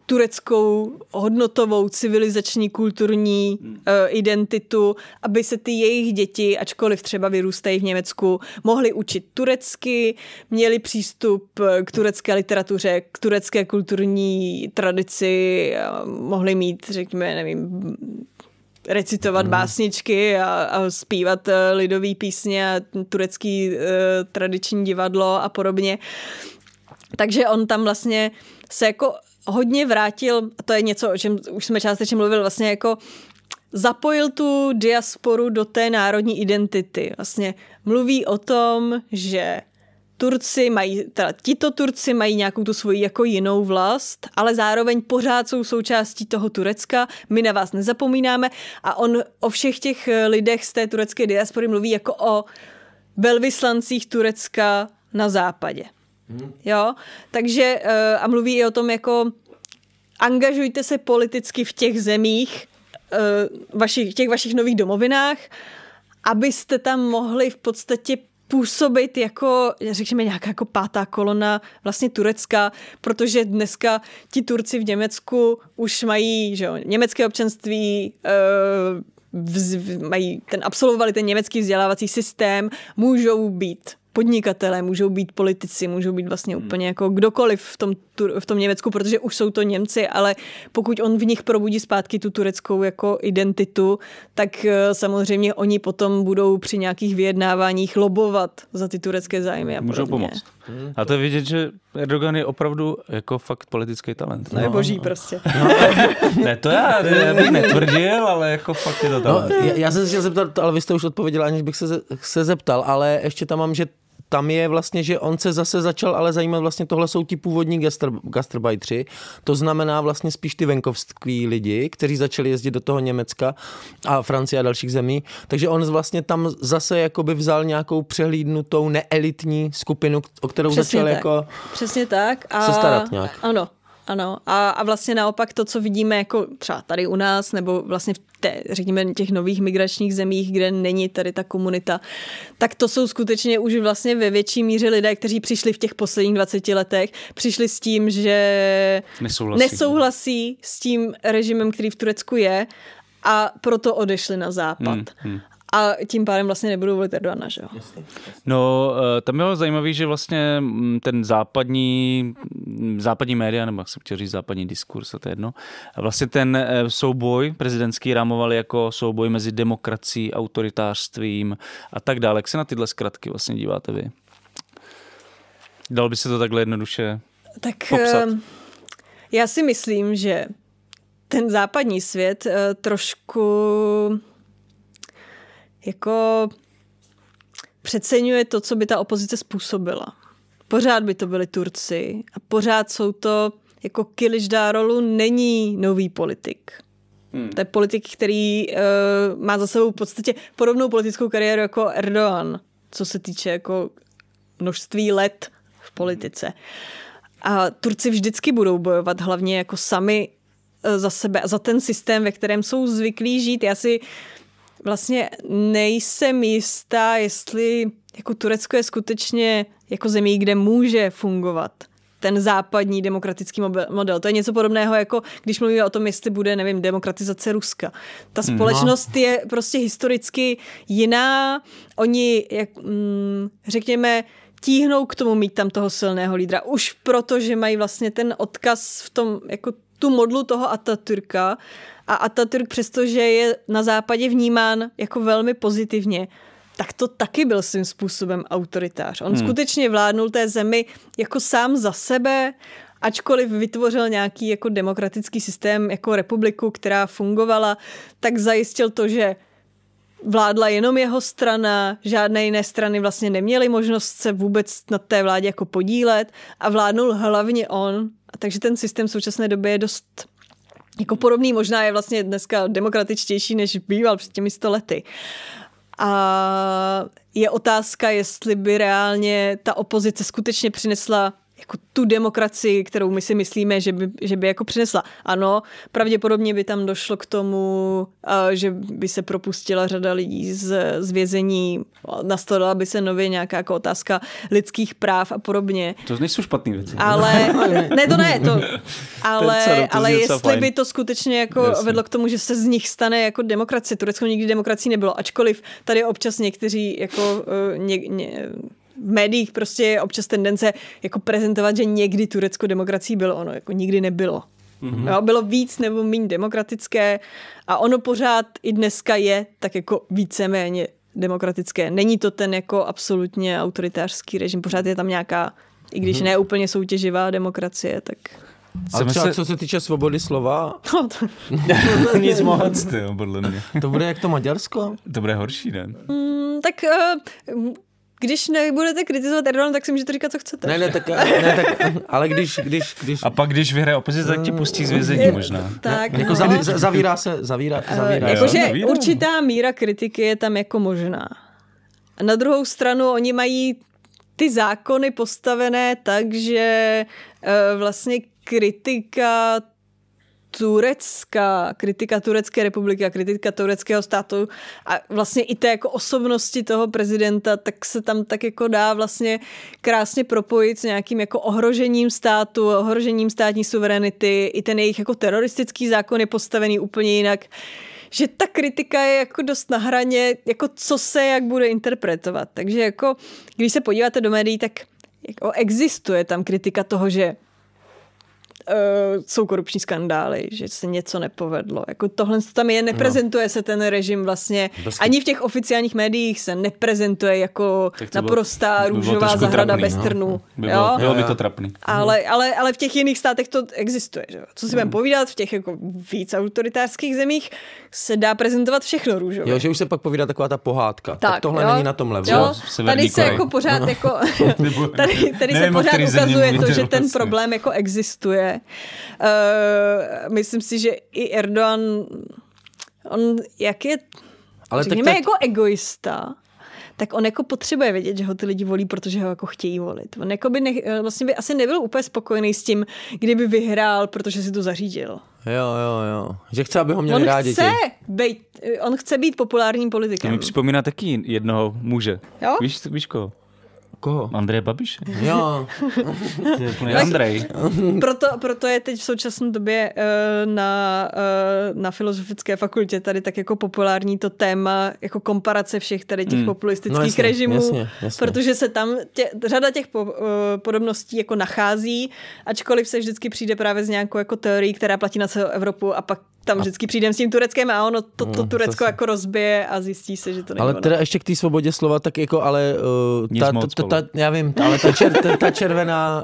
tureckou hodnotovou, civilizační, kulturní hmm. uh, identitu, aby se ty jejich děti, ačkoliv třeba vyrůstají v Německu, mohly učit turecky, měli přístup k turecké literatuře, k turecké kulturní tradici, eh, mohli mít, řekněme, nevím, recitovat hmm. básničky a, a zpívat eh, lidové písně a turecký uh, tradiční divadlo a podobně. Takže on tam vlastně se jako hodně vrátil, to je něco, o čem už jsme částečně mluvil vlastně jako zapojil tu diasporu do té národní identity. Vlastně mluví o tom, že Turci mají, teda tito Turci mají nějakou tu svoji jako jinou vlast, ale zároveň pořád jsou součástí toho Turecka, my na vás nezapomínáme a on o všech těch eh, lidech z té turecké diaspory mluví jako o velvyslancích Turecka na západě. Hmm. Jo, takže eh, a mluví i o tom jako angažujte se politicky v těch zemích, eh, vašich, těch vašich nových domovinách, abyste tam mohli v podstatě působit jako, řekněme, nějaká jako pátá kolona vlastně turecká, protože dneska ti Turci v Německu už mají že jo, německé občanství, eh, vz, mají ten, absolvovali ten německý vzdělávací systém, můžou být podnikatelé, můžou být politici, můžou být vlastně hmm. úplně jako kdokoliv v tom v tom Německu, protože už jsou to Němci, ale pokud on v nich probudí zpátky tu tureckou jako identitu, tak eh, samozřejmě oni potom budou při nějakých vyjednáváních lobovat za ty turecké zájmy. A Můžou pomoct. Hmm. A to je vidět, že Erdogan je opravdu jako fakt politický talent. No, no boží no. prostě. No, ne, to já, já bych netvrdil, ale jako fakt je to no, talent. No, já, já jsem se chtěl zeptat, ale vy jste už odpověděl, aniž bych se, se zeptal, ale ještě tam mám, že tam je vlastně, že on se zase začal ale zajímat, vlastně tohle jsou ti původní gastr, gastrbajtři, to znamená vlastně spíš ty venkovský lidi, kteří začali jezdit do toho Německa a Francie a dalších zemí, takže on vlastně tam zase jakoby vzal nějakou přehlídnutou neelitní skupinu, o kterou Přesně začal tak. jako Přesně tak. A... se starat nějak. Ano, ano, a, a vlastně naopak to, co vidíme jako třeba tady u nás, nebo vlastně v té, řekněme, těch nových migračních zemích, kde není tady ta komunita, tak to jsou skutečně už vlastně ve větší míře lidé, kteří přišli v těch posledních 20 letech, přišli s tím, že nesouhlasí, nesouhlasí s tím režimem, který v Turecku je a proto odešli na západ. Hmm, hmm a tím pádem vlastně nebudou volit Erdoana, že jo? No, eh, tam bylo zajímavé, že vlastně mm, ten západní, mm, západní média, nebo jak se chtěl říct, západní diskurs, a to je jedno, vlastně ten eh, souboj prezidentský rámoval jako souboj mezi demokracií, autoritářstvím a tak dále. Jak se na tyhle zkratky vlastně díváte vy? Dalo by se to takhle jednoduše tak, popsat? Eh, já si myslím, že ten západní svět trošku jako přeceňuje to, co by ta opozice způsobila. Pořád by to byli Turci a pořád jsou to, jako Kiliš Dárolu není nový politik. Hmm. To je politik, který uh, má za sebou v podstatě podobnou politickou kariéru jako Erdogan, co se týče jako množství let v politice. A Turci vždycky budou bojovat hlavně jako sami eh, za sebe a za ten systém, ve kterém jsou zvyklí žít. Já si uh, vlastně nejsem jistá, jestli jako Turecko je skutečně jako zemí, kde může fungovat ten západní demokratický model. To je něco podobného, jako když mluvíme o tom, jestli bude, nevím, demokratizace Ruska. Ta mhm. společnost no. je prostě historicky jiná. Oni, jak, mm, řekněme, tíhnou k tomu mít tam toho silného lídra. Už proto, že mají vlastně ten odkaz v tom, jako tu modlu toho Atatürka a Atatürk přestože je na západě vnímán jako velmi pozitivně, tak to taky byl svým způsobem autoritář. On hmm. skutečně vládnul té zemi jako sám za sebe, ačkoliv vytvořil nějaký jako demokratický systém, jako republiku, která fungovala, tak zajistil to, že vládla jenom jeho strana, žádné jiné strany vlastně neměly možnost se vůbec na té vládě jako podílet a vládnul hlavně on, takže ten systém v současné době je dost jako podobný, možná je vlastně dneska demokratičtější, než býval před těmi sto lety. A je otázka, jestli by reálně ta opozice skutečně přinesla jako tu demokracii, kterou my si myslíme, že by, že by jako přinesla. Ano, pravděpodobně by tam došlo k tomu, že by se propustila řada lidí z, z vězení, nastolila by se nově nějaká jako otázka lidských práv a podobně. To nejsou špatné věci. Ale, ne, to ne, to, ale, to, to ale jestli by to skutečně jako vedlo k tomu, že se z nich stane jako demokracie. Turecko nikdy demokracií nebylo, ačkoliv tady občas někteří jako e, ně, ně, v médiích prostě je občas tendence jako prezentovat, že někdy Turecko demokracií bylo. Ono jako nikdy nebylo. Mm-hmm. Jo, bylo víc nebo méně demokratické a ono pořád i dneska je tak jako víceméně demokratické. Není to ten jako absolutně autoritářský režim, pořád je tam nějaká, i když mm-hmm. ne úplně soutěživá demokracie, tak... Ale třeba se... co se týče svobody slova... No, to... Nic moc, ty, podle mě. to bude jak to Maďarsko? To bude horší, ne? Mm, tak uh, když nebudete kritizovat Erdogan, tak si můžete říkat, co chcete. Ne, ne, tak, ne, tak ale když, když, když... A pak, když vyhraje opozice, tak ti pustí z vězení eh, možná. Tak, jako no. jako zaví, zavírá se, zavírá, eh, zavírá. jakože určitá míra kritiky je tam jako možná. A na druhou stranu, oni mají ty zákony postavené tak, že uh, vlastně kritika Turecká kritika Turecké republiky a kritika tureckého státu a vlastně i té jako osobnosti toho prezidenta, tak se tam tak jako dá vlastně krásně propojit s nějakým jako ohrožením státu, ohrožením státní suverenity, i ten jejich jako teroristický zákon je postavený úplně jinak že ta kritika je jako dost na hraně, jako co se jak bude interpretovat. Takže jako, když se podíváte do médií, tak jako existuje tam kritika toho, že uh, jsou korupční skandály, že se něco nepovedlo. Jako tohle tam je, neprezentuje no. se ten režim vlastně, Bezky. ani v těch oficiálních médiích se neprezentuje jako naprostá bylo, růžová bylo zahrada trapný, bez no. trnů. No. By bylo, bylo by to trapný. Ale, ale, ale v těch jiných státech to existuje. Že? Co si budeme hmm. povídat, v těch jako víc autoritářských zemích se dá prezentovat všechno růžové. Jo, že už se pak povídá taková ta pohádka. Tak, tak tohle jo? není na tom levu. Jo? Tady se jako pořád, jako, tady, tady se pořád ukazuje to, že ten vlastně. problém jako existuje Uh, myslím si, že i Erdogan, on jak je, Ale řekněme, teď... jako egoista, tak on jako potřebuje vědět, že ho ty lidi volí, protože ho jako chtějí volit. On jako by ne, eh, vlastně by asi nebyl úplně spokojený s tím, kdyby vyhrál, protože si to zařídil. Jo, jo, jo. Že chce, aby ho měli on rádi. Chce být, eh, on chce být populárním politikem. To mi připomíná taky jednoho muže. Jo? Víš, víš koho? Koho? Andrej Babiš? Jo. to Andrej. proto, proto je teď v současné době eh, na, eh, na filozofické fakultě tady tak jako populární to téma jako komparace všech tady těch mm. populistických no, jasně, režimů, jasně, jasně. protože se tam tě, řada těch po, uh, podobností jako nachází, ačkoliv se vždycky přijde právě s nějakou jako teorií, která platí na celou Evropu a pak tam vždycky přijdem s tím tureckým a ono to, to hmm, Turecko jako rozbije a zjistí se, že to není Ale ono. teda ještě k té svobodě slova, tak jako ale uh, ta, ta, ta, ta, já vím, ale ta, čer, ta, ta červená,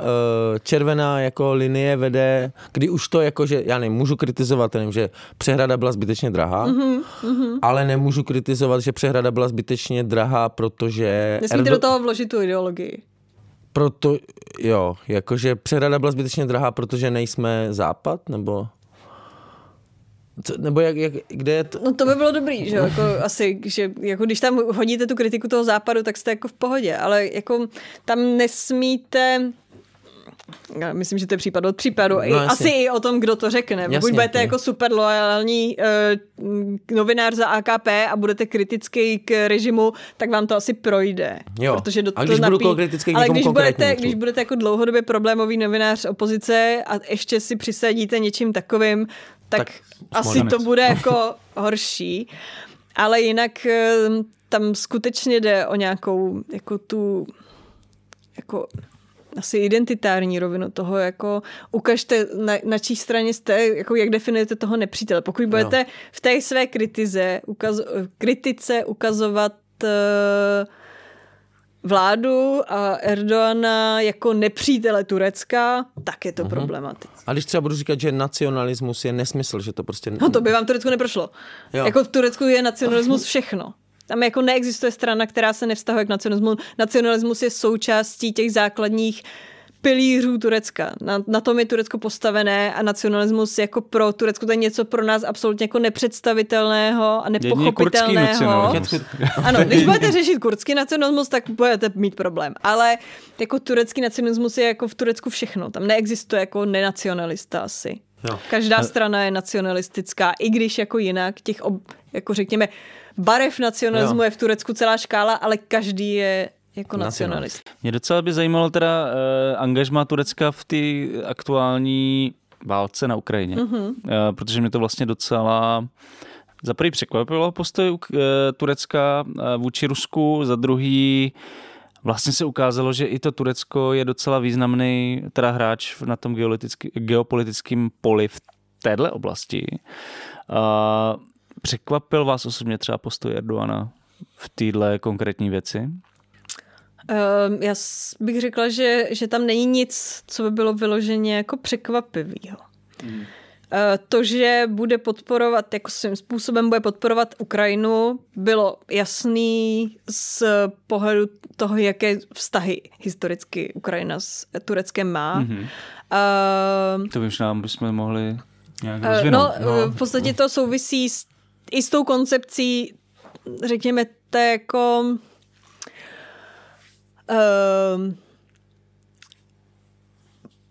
uh, červená jako linie vede, kdy už to jako, že já nemůžu kritizovat, nevím, že přehrada byla zbytečně drahá, mm-hmm, mm-hmm. ale nemůžu kritizovat, že přehrada byla zbytečně drahá, protože... Nesmíte Erdo... do toho vložit tu ideologii. Proto, jo, jakože přehrada byla zbytečně drahá, protože nejsme západ, nebo... Co, nebo jak, jak, kde je to? No to by bylo dobrý, že Jako, asi, že jako, když tam hodíte tu kritiku toho západu, tak jste jako v pohodě, ale jako tam nesmíte já myslím, že to je případ od případu. No, Asi i o tom, kdo to řekne. Jasně, Buď budete jako super loajální uh, eh, novinář za AKP a budete kritický k režimu, tak vám to asi projde. Jo. Protože do, a když to napí... budu kritický Ale když budete, když budete jako dlouhodobě problémový novinář opozice a ještě si přisadíte něčím takovým, tak, tak asi to bude jako horší. Ale jinak eh, tam skutečně jde o nějakou jako tu jako asi identitární rovinu toho, jako ukažte, na, na čí straně jste, jako jak definujete toho nepřítele. Pokud budete no. v té své kritize, ukaz, kritice ukazovat uh, vládu a Erdoana jako nepřítele Turecka, tak je to uh-huh. problematické. A když třeba budu říkat, že nacionalismus je nesmysl, že to prostě... No to by vám v Turecku neprošlo. Jo. Jako v Turecku je nacionalismus všechno. Tam jako neexistuje strana, která se nevztahuje k nacionalismu. Nacionalismus je součástí těch základních uh, pilířů Turecka. Na, na tom je Turecko postavené a nacionalismus jako pro Turecko to je něco pro nás absolutně jako nepředstavitelného a nepochopitelného. Ano, když budete řešit kurdský nacionalismus, tak budete mít problém. Ale jako turecký nacionalismus je jako v Turecku všechno. Tam neexistuje jako nenacionalista asi. No. Každá eh. strana je nacionalistická, i když jako jinak těch, ob, jako řekněme, barev nacionalismu jo. je v Turecku celá škála, ale každý je jako nacionalist. No. nacionalist. Mě docela by zajímalo teda uh, angažma Turecka v ty aktuální válce na Ukrajině, mm-hmm. uh, protože mě to vlastně docela za prvý překvapilo postoj uh, Turecka uh, vůči Rusku, za druhý vlastně se ukázalo, že i to Turecko je docela významný teda hráč na tom geopolitickém poli v téhle oblasti. Uh, překvapil vás osobně třeba postoj Erdoana v téhle konkrétní věci? Ehm, já bych řekla, že, že tam není nic, co by bylo vyloženě jako překvapivého. Hmm. Ehm, to, že bude podporovat, jako svým způsobem bude podporovat Ukrajinu, bylo jasný z pohledu toho, jaké vztahy historicky Ukrajina s Tureckem má. hmm Uh, to bych nám bychom mohli nějak eh, rozvinout. No, no, v podstatě to souvisí s, i s tou koncepcí, řekněme, té jako Ehm,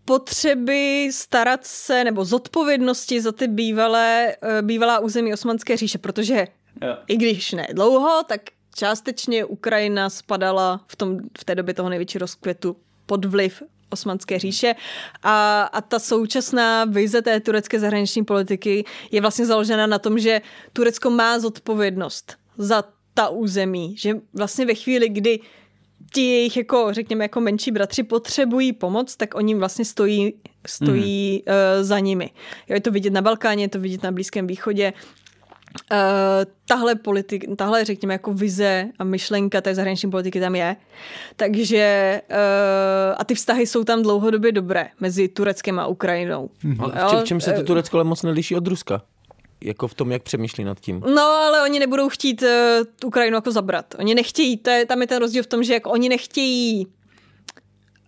potřeby starat se nebo zodpovědnosti za ty bývalé, eh, bývalá území Osmanské říše, protože jo. i když ne dlouho, tak částečně Ukrajina spadala v, tom, v té době toho největší rozkvětu pod vliv Osmanské říše a, a ta současná vize té turecké zahraniční politiky je vlastně založena na tom, že Turecko má zodpovědnost za ta území, že vlastně ve chvíli, kdy ti jejich, jako, řekněme, jako menší bratři potřebují pomoc, tak oni vlastně stojí, stojí mm. uh, za nimi. Jo, je to vidět na Balkáně, je to vidět na Blízkém východě. Uh, tahle, politik, tahle, řekněme, jako vize a myšlenka té zahraniční politiky tam je. Takže uh, a ty vztahy jsou tam dlouhodobě dobré mezi Tureckem a Ukrajinou. Mm. A v, čem, v čem se to Turecko ale moc neliší od Ruska? jako v tom, jak přemýšlí nad tím. No, ale oni nebudou chtít uh, Ukrajinu jako zabrat. Oni nechtějí, to je, tam je ten rozdíl v tom, že jak oni nechtějí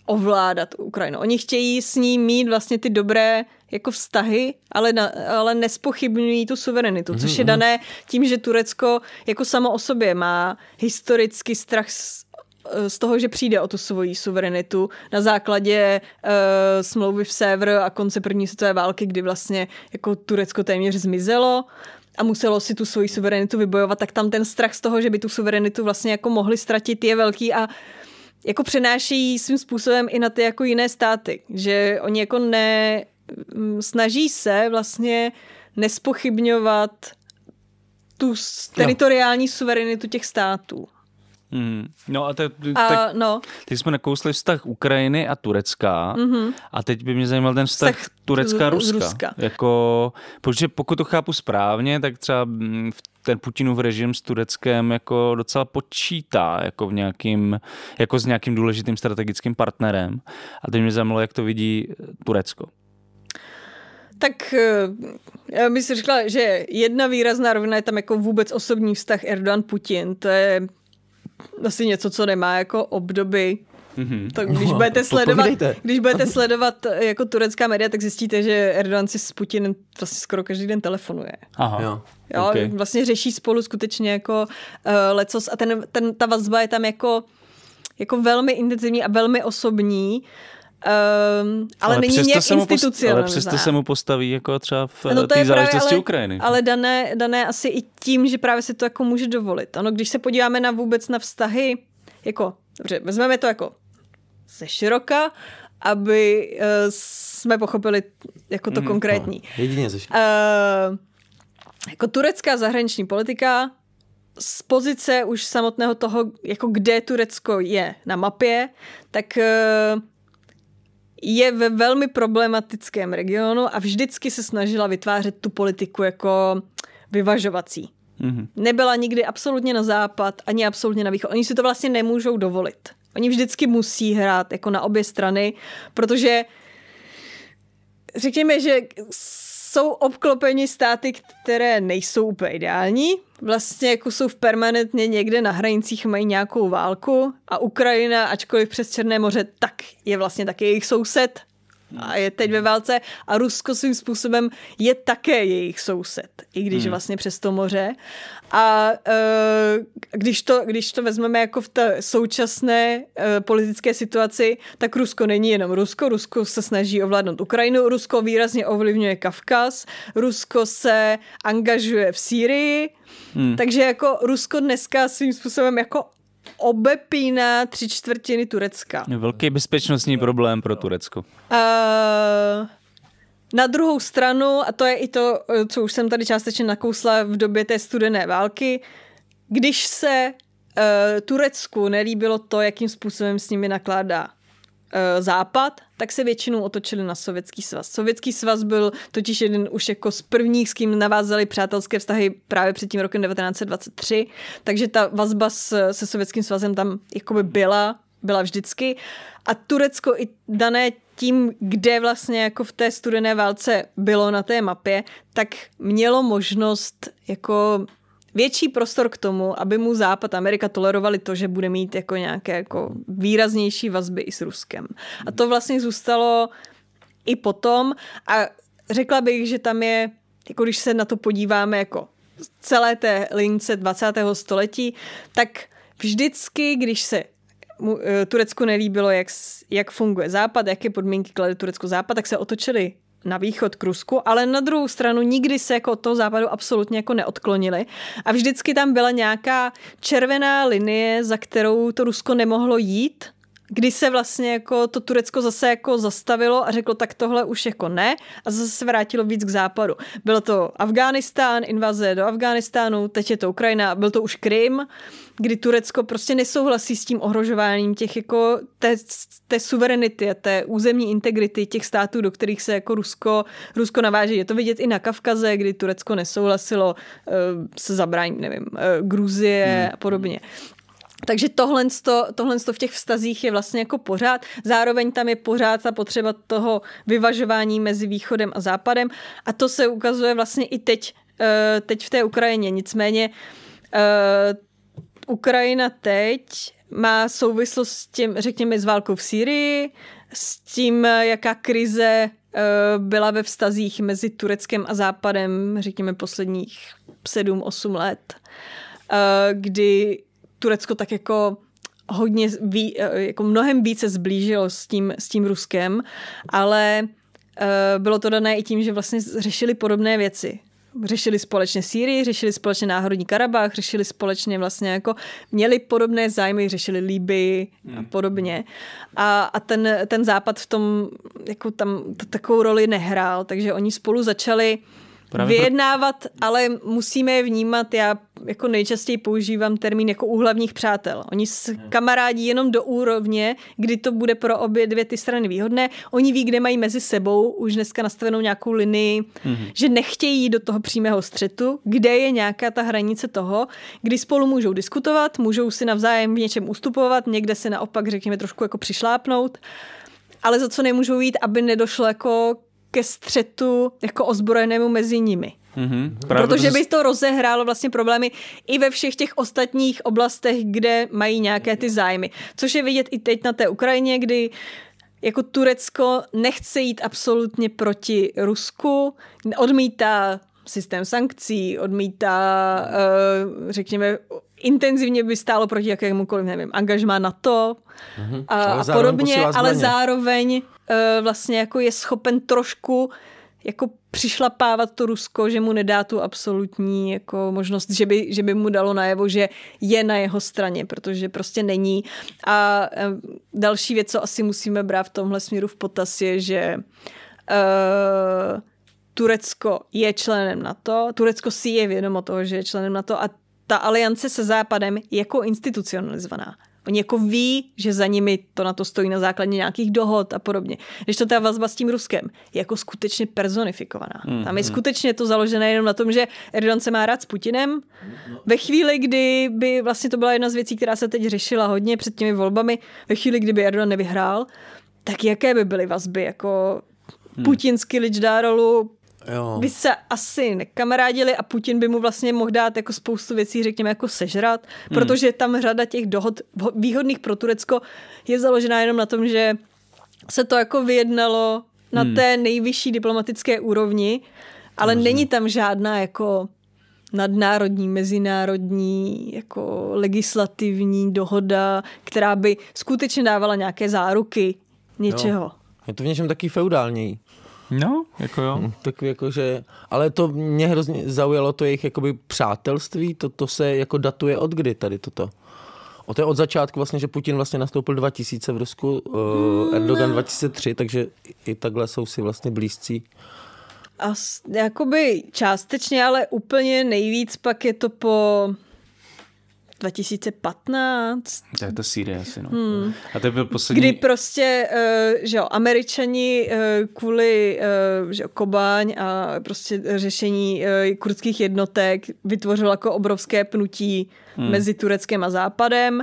ovládat Ukrajinu. Oni chtějí s ní mít vlastně ty dobré jako vztahy, ale, na, ale nespochybňují tu suverenitu, což je mhm, mhm. dané tím, že Turecko jako samo o sobě má historicky strach z Eh, z toho, že přijde o tu svoji suverenitu na základě uh, smlouvy v Sever a konce první světové války, kdy vlastně jako Turecko téměř zmizelo a muselo si tu svoji suverenitu vybojovat, tak tam ten strach z toho, že by tu suverenitu vlastně jako mohli ztratit, je velký a jako přenáší svým způsobem i na ty jako jiné státy, že oni jako ne, mm, snaží se vlastně nespochybňovat tu teritoriální no. suverenitu těch států. Mm. No a, te, te, uh, no. teď jsme nakousli vztah Ukrajiny a Turecka mm-hmm. a teď by mě zajímal ten vztah, vztah Turecka a Ruska. Ruska. Jako, protože pokud to chápu správně, tak třeba mm, ten Putinův režim s Tureckem jako docela počítá jako, v nějakým, jako s nějakým důležitým strategickým partnerem a teď mě zajímalo, jak to vidí Turecko. Tak eh, já bych si řekla, že jedna výrazná rovina je tam jako vůbec osobní vztah Erdogan-Putin. To je asi něco, co nemá jako obdoby. Mm-hmm. Tak no, když budete sledovat, když budete sledovat jako turecká média, tak zjistíte, že Erdogan si s Putinem vlastně skoro každý den telefonuje. Aha. Jo. Jo, okay. Vlastně řeší spolu skutečně jako uh, lecos a ten, ten, ta vazba je tam jako, jako velmi intenzivní a velmi osobní. Uh, Um, ale, ale není nějak institucionalizovaná. Ale přesto se mu postaví jako třeba v no eh, té záležitosti ale, Ukrajiny. Ale dané, dané asi i tím, že právě se to jako může dovolit. Ano, když se podíváme na vůbec na vztahy, jako, dobře, vezmeme to jako ze široka, aby uh, jsme pochopili jako to mm, konkrétní. No, jedině ze uh, Jako turecká zahraniční politika z pozice už samotného toho, jako kde Turecko je na mapě, tak uh, je ve velmi problematickém regionu a vždycky se snažila vytvářet tu politiku jako vyvažovací. Mm-hmm. Nebyla nikdy absolutně na západ, ani absolutně na východ. Oni si to vlastně nemůžou dovolit. Oni vždycky musí hrát jako na obě strany, protože řekněme, že jsou obklopeni státy, které nejsou úplně ideální. Vlastně jako jsou v permanentně někde na hranicích, mají nějakou válku a Ukrajina, ačkoliv přes Černé moře, tak je vlastně taky jejich soused, a je teď ve válce a Rusko svým způsobem je také jejich soused, i když hmm. vlastně přes to moře. A e, když, to, když to vezmeme jako v té současné e, politické situaci, tak Rusko není jenom Rusko. Rusko se snaží ovládnout Ukrajinu, Rusko výrazně ovlivňuje Kavkaz, Rusko se angažuje v Sýrii, Hmm. Takže jako Rusko dneska svým způsobem jako obepíná tři čtvrtiny Turecka. Velký bezpečnostní problém pro Turecko. Uh, na druhou stranu, a to je i to, eh, co už jsem tady částečně nakousla v době té studené války, když se uh, Turecku nelíbilo to, jakým způsobem s nimi nakládá Eh, západ, tak se většinou otočili na Sovětský svaz. Sovětský svaz byl totiž jeden už jako z prvních, s kým navázali přátelské vztahy právě před tím rokem 1923, takže ta vazba s, se Sovětským svazem tam jakoby byla, byla vždycky. A Turecko i dané tím, kde vlastně jako v té studené válce bylo na té mapě, tak mělo možnost jako větší prostor k tomu, aby mu Západ Amerika tolerovali to, že bude mít jako nějaké jako výraznější vazby i s Ruskem. A to vlastně zůstalo i potom a řekla bych, že tam je, jako když se na to podíváme jako celé té lince 20. století, tak vždycky, když se mu, eh, Turecku nelíbilo, jak, jak funguje Západ, jaké podmínky klade Turecko Západ, tak se otočili na východ k Rusku, ale na druhou stranu nikdy se jako od toho západu absolutně jako neodklonili. A vždycky tam byla nějaká červená linie, za kterou to Rusko nemohlo jít, kdy se vlastně jako to Turecko zase jako zastavilo a řeklo, tak tohle už jako ne a zase se vrátilo víc k západu. Bylo to Afghánistán, invaze do Afghánistánu, teď je to Ukrajina, byl to už Krym, kdy Turecko prostě nesouhlasí s tím ohrožováním těch jako té, té suverenity a té územní integrity těch států, do kterých se jako Rusko, Rusko naváží. Je to vidět i na Kavkaze, kdy Turecko nesouhlasilo uh, se zabráním, nevím, uh, Gruzie hmm. a podobně. Takže tohle, tohle v těch vztazích je vlastně jako pořád. Zároveň tam je pořád ta potřeba toho vyvažování mezi východem a západem. A to se ukazuje vlastně i teď, eh, teď v té Ukrajině. Nicméně eh, Ukrajina teď má souvislost s tím, řekněme, s válkou v Sýrii, s tím, jaká krize eh, byla ve vztazích mezi Tureckem a Západem, řekněme, posledních 7-8 let, kdy Turecko tak jako hodně, eh, jako mnohem více zblížilo s tím, s tím Ruskem, ale eh, bylo to dané i tím, že vlastně řešili podobné věci. Řešili společně Sýrii, řešili společně Náhodní Karabách, řešili společně vlastně jako měli podobné zájmy, řešili líby a hmm. podobně. A, a ten, ten západ v tom jako tam takovou roli nehrál, takže oni spolu začali uh, Právě Vyjednávat, pro... ale musíme je vnímat. Já jako nejčastěji používám termín jako úhlavních přátel. Oni s hmm. kamarádi jenom do úrovně, kdy to bude pro obě dvě ty strany výhodné. Oni ví, kde mají mezi sebou už dneska nastavenou nějakou linii, mm-hmm. že nechtějí do toho přímého střetu, kde je nějaká ta hranice toho, kdy spolu můžou diskutovat, můžou si navzájem v něčem ustupovat, někde se naopak, řekněme, trošku jako přišlápnout ale za co nemůžou jít, aby nedošlo jako ke střetu jako ozbrojenému mezi nimi. Mm-hmm. Protože by to rozehrálo vlastně problémy i ve všech těch ostatních oblastech, kde mají nějaké ty zájmy. Což je vidět i teď na té Ukrajině, kdy jako Turecko nechce jít absolutně proti Rusku, odmítá systém sankcí, odmítá, eh, řekněme, intenzivně by stálo proti jakémukoliv, nevím, angažmá na to mm-hmm. a, a podobně, ale zároveň uh, vlastně jako je schopen trošku jako přišlapávat to Rusko, že mu nedá tu absolutní jako možnost, že by, že by mu dalo najevo, že je na jeho straně, protože prostě není. A eh, další věc, co asi musíme brát v tomhle směru v potaz, je, že uh, Turecko je členem NATO, Turecko si je vědomo toho, že je členem NATO a ta aliance se Západem jako institucionalizovaná. Oni jako ví, že za nimi to na to stojí na základě nějakých dohod a podobně. Když to ta vazba s tím Ruskem je jako skutečně personifikovaná. Mm, Tam je hmm. skutečně to založené jenom na tom, že Erdogan se má rád s Putinem. Ve chvíli, kdy by, vlastně to byla jedna z věcí, která se teď řešila hodně před těmi volbami, ve chvíli, kdyby Erdogan nevyhrál, tak jaké by byly vazby jako hmm. putinský lič dá rolu jo. by se asi nekamarádili a Putin by mu vlastně mohl dát jako spoustu věcí, řekněme, jako sežrat, hmm. protože tam řada těch dohod výhodných pro Turecko je založená jenom na tom, že se to jako vyjednalo na hmm. té nejvyšší diplomatické úrovni, ale Rozumím. není tam žádná jako nadnárodní, mezinárodní jako legislativní dohoda, která by skutečně dávala nějaké záruky něčeho. Jo. Je to v něčem taky feudální. No, jako jo. Hm, tak jakože, ale to mě hrozně zaujalo to jejich jakoby přátelství, to, to se jako datuje od kdy tady toto? O to je od začátku vlastně, že Putin vlastně nastoupil 2000 v Rusku, uh, Erdogan 2003, takže i takhle jsou si vlastně blízcí. A jakoby částečně, ale úplně nejvíc pak je to po 2015. To je ta Sýrie asi, no. Hmm. A to byl poslední... Kdy prostě, eh, že jo, američani eh, kvůli, eh, že jo, Kobáň a prostě řešení kurdských jednotek vytvořil jako obrovské pnutí hmm. mezi Tureckem a Západem.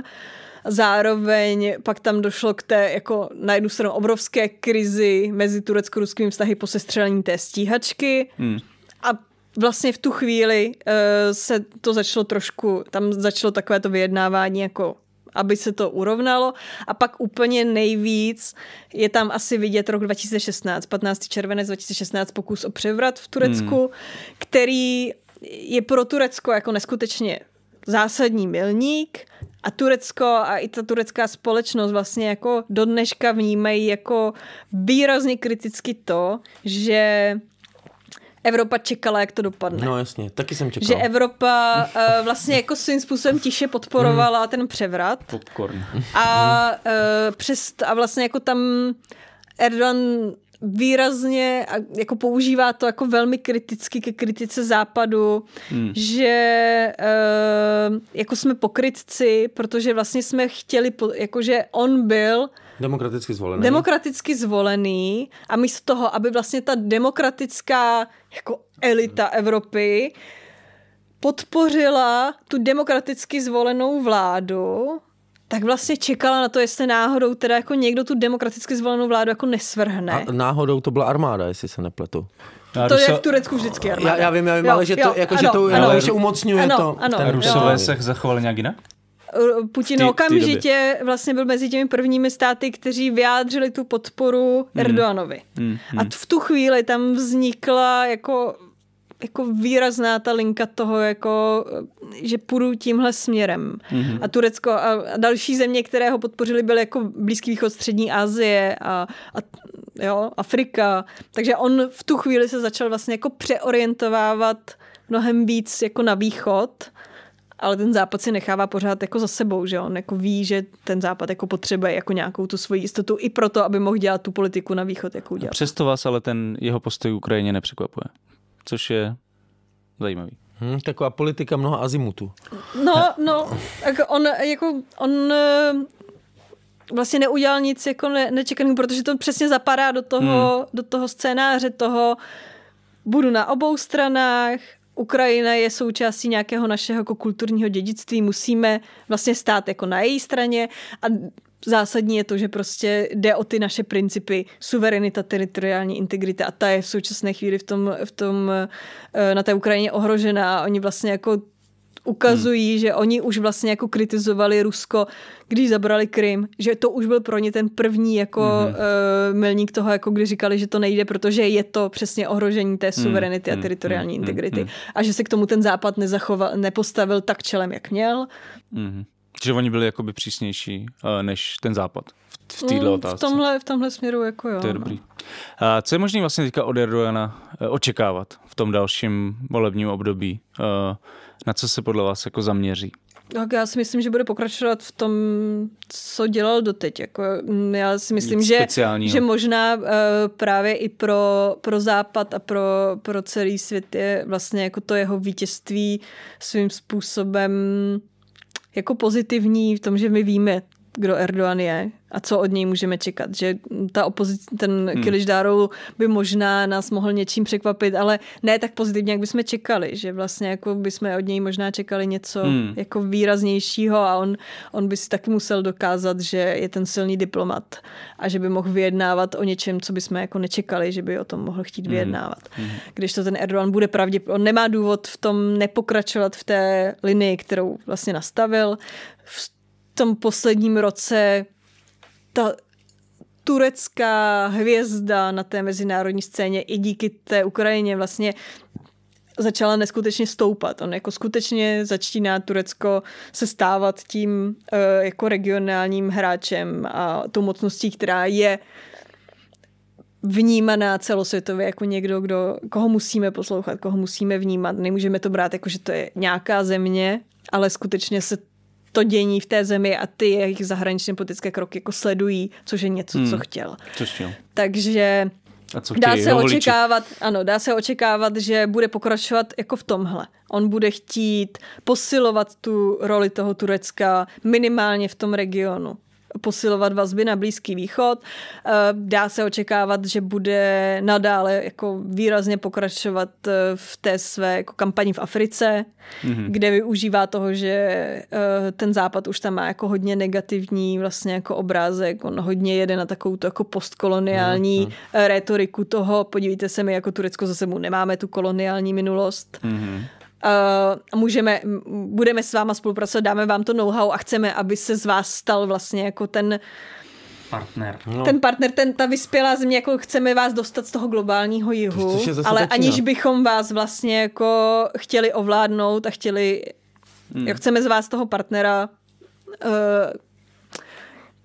Zároveň pak tam došlo k té jako na jednu stranu obrovské krizi mezi turecko-ruskými vztahy po sestřelení té stíhačky. Hmm. A vlastně v tu chvíli uh, se to začalo trošku, tam začalo takové to vyjednávání jako aby se to urovnalo. A pak úplně nejvíc je tam asi vidět rok 2016, 15. červenec 2016, pokus o převrat v Turecku, hmm. který je pro Turecko jako neskutečně zásadní milník a Turecko a i ta turecká společnost vlastně jako do dneška vnímají jako výrazně kriticky to, že Evropa čekala, jak to dopadne. No jasně, taky jsem čekal. Že Evropa uh, vlastně jako svým způsobem tiše podporovala ten převrat. Popcorn. A, uh, přes, a vlastně jako tam Erdogan výrazně jako používá to jako velmi kriticky ke kritice západu, hmm. že e, jako jsme pokrytci, protože vlastně jsme chtěli, jakože on byl demokraticky zvolený. demokraticky zvolený a místo toho, aby vlastně ta demokratická jako elita Evropy podpořila tu demokraticky zvolenou vládu, tak vlastně čekala na to, jestli náhodou teda jako někdo tu demokraticky zvolenou vládu jako nesvrhne. A náhodou to byla armáda, jestli se nepletu. Já to Rusa... je v Turecku vždycky armáda. Já, já vím, já vím, jo, ale že to, jo, jako, ano, že to ano, ano, umocňuje ano, to. Ano, Ten Rusové jo. se zachovali nějak jinak? Eh, Putin okamžitě vlastně byl mezi těmi prvními státy, kteří vyjádřili tu podporu hmm. Erdoganovi. Hmm, hmm. A v tu chvíli tam vznikla jako jako výrazná ta linka toho, jako, že půjdu tímhle směrem. Mm-hmm. A Turecko a další země, které ho podpořili, byly jako Blízký východ, Střední Asie a, a jo, Afrika. Takže on v tu chvíli se začal vlastně jako přeorientovávat mnohem víc jako na východ ale ten západ si nechává pořád jako za sebou, že on jako ví, že ten západ jako potřebuje jako nějakou tu svoji jistotu i proto, aby mohl dělat tu politiku na východ, jako dělat. A přesto vás ale ten jeho postoj Ukrajině nepřekvapuje což je zajímavý. Hmm, taková politika mnoha azimutů. No, no, jako on, jako on eh, vlastně neudělal nic jako ne, nečekaný, protože to přesně zapadá do toho, hmm. do toho scénáře toho budu na obou stranách, Ukrajina je součástí nějakého našeho jako kulturního dědictví, musíme vlastně stát jako na její straně a zásadní je to, že prostě jde o ty naše principy, suverenita, teritoriální integrita a ta je v současné chvíli v tom, v tom eh, na té Ukrajině ohrožená. Oni vlastně jako ukazují, hmm. že oni už vlastně jako kritizovali Rusko, když zabrali Krym, že to už byl pro ně ten první jako hmm. uh, milník toho, jako když říkali, že to nejde, protože je to přesně ohrožení té hmm. suverenity hmm. a teritoriální hmm. integrity hmm. a že se k tomu ten západ nezachoval, nepostavil tak čelem, jak měl. Hmm. Že oni byli jakoby přísnější uh, než ten západ v, v této mm, otázce. V tomhle, v tomhle směru jako jo. To je no. dobrý. A eh, co je možné vlastně teďka od Erdogana eh, očekávat v tom dalším volebním období? Uh, na co se podle vás jako zaměří? Tak já si myslím, že bude pokračovat v tom, co dělal doteď. Jako, mm, já si myslím, že, že možná uh, právě i pro, pro Západ a pro, pro celý svět je vlastně jako to jeho vítězství svým způsobem jako pozitivní v tom, že my víme, kdo Erdogan je, a co od něj můžeme čekat. Že ta opozice, ten hmm. by možná nás mohl něčím překvapit, ale ne tak pozitivně, jak bychom čekali, že vlastně jako bychom od něj možná čekali něco hmm. jako výraznějšího a on, on by si taky musel dokázat, že je ten silný diplomat a že by mohl vyjednávat o něčem, co bychom jako nečekali, že by o tom mohl chtít hmm. vyjednávat. Hmm. Když to ten Erdogan bude pravděpodobně, on nemá důvod v tom nepokračovat v té linii, kterou vlastně nastavil. V tom posledním roce ta turecká hvězda na té mezinárodní scéně i díky té Ukrajině vlastně začala neskutečně stoupat. On jako skutečně začíná Turecko se stávat tím uh, jako regionálním hráčem a tou mocností, která je vnímaná celosvětově jako někdo, kdo, koho musíme poslouchat, koho musíme vnímat. Nemůžeme to brát jako, že to je nějaká země, ale skutečně se to dění v té zemi a ty jejich zahraničně politické kroky jako sledují, což je něco, hmm. co chtěl. Což chtěl. Takže a co dá se očekávat, ano, dá se očekávat, že bude pokračovat jako v tomhle. On bude chtít posilovat tu roli toho Turecka minimálně v tom regionu posilovat vazby na Blízký východ. Eh, dá se očekávat, že bude nadále jako výrazně pokračovat eh, v té své jako kampani v Africe, mm-hmm. kde využívá toho, že eh, ten západ už tam má jako hodně negativní vlastně jako obrázek. On hodně jede na takovou tu jako postkoloniální mm-hmm. Mhm. retoriku toho, podívejte se, my jako Turecko zase mu nemáme tu koloniální minulost. Mm-hmm uh, můžeme, budeme s váma spolupracovat, dáme vám to know-how a chceme, aby se z vás stal vlastně jako ten partner. No. Ten partner, ten, ta vyspělá země, jako chceme vás dostat z toho globálního jihu, to, ale začíná. aniž bychom vás vlastně jako chtěli ovládnout a chtěli, hmm. jak chceme z vás toho partnera, uh,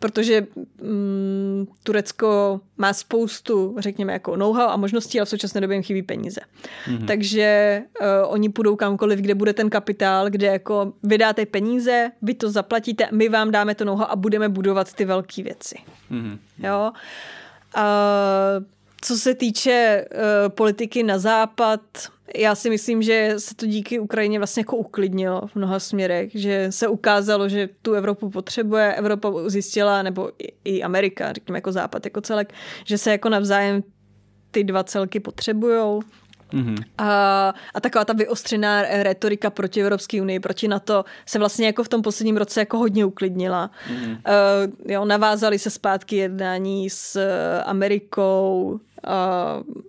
protože mm, Turecko má spoustu, řekněme, jako know-how a možností, ale v současné době jim chybí peníze. Mm-hmm. Takže uh, oni půjdou kamkoliv, kde bude ten kapitál, kde jako vydáte peníze, vy to zaplatíte, my vám dáme to know-how a budeme budovat ty velké věci. Mm-hmm. Jo? A co se týče uh, politiky na západ, já si myslím, že se to díky Ukrajině vlastně jako uklidnilo v mnoha směrech, že se ukázalo, že tu Evropu potřebuje, Evropa zjistila, nebo i Amerika, řekněme jako západ jako celek, že se jako navzájem ty dva celky potřebujou. Mm-hmm. A, a taková ta vyostřená retorika proti Evropské unii, proti NATO se vlastně jako v tom posledním roce jako hodně uklidnila. Mm-hmm. Uh, jo, navázali se zpátky jednání s eh, Amerikou, uh,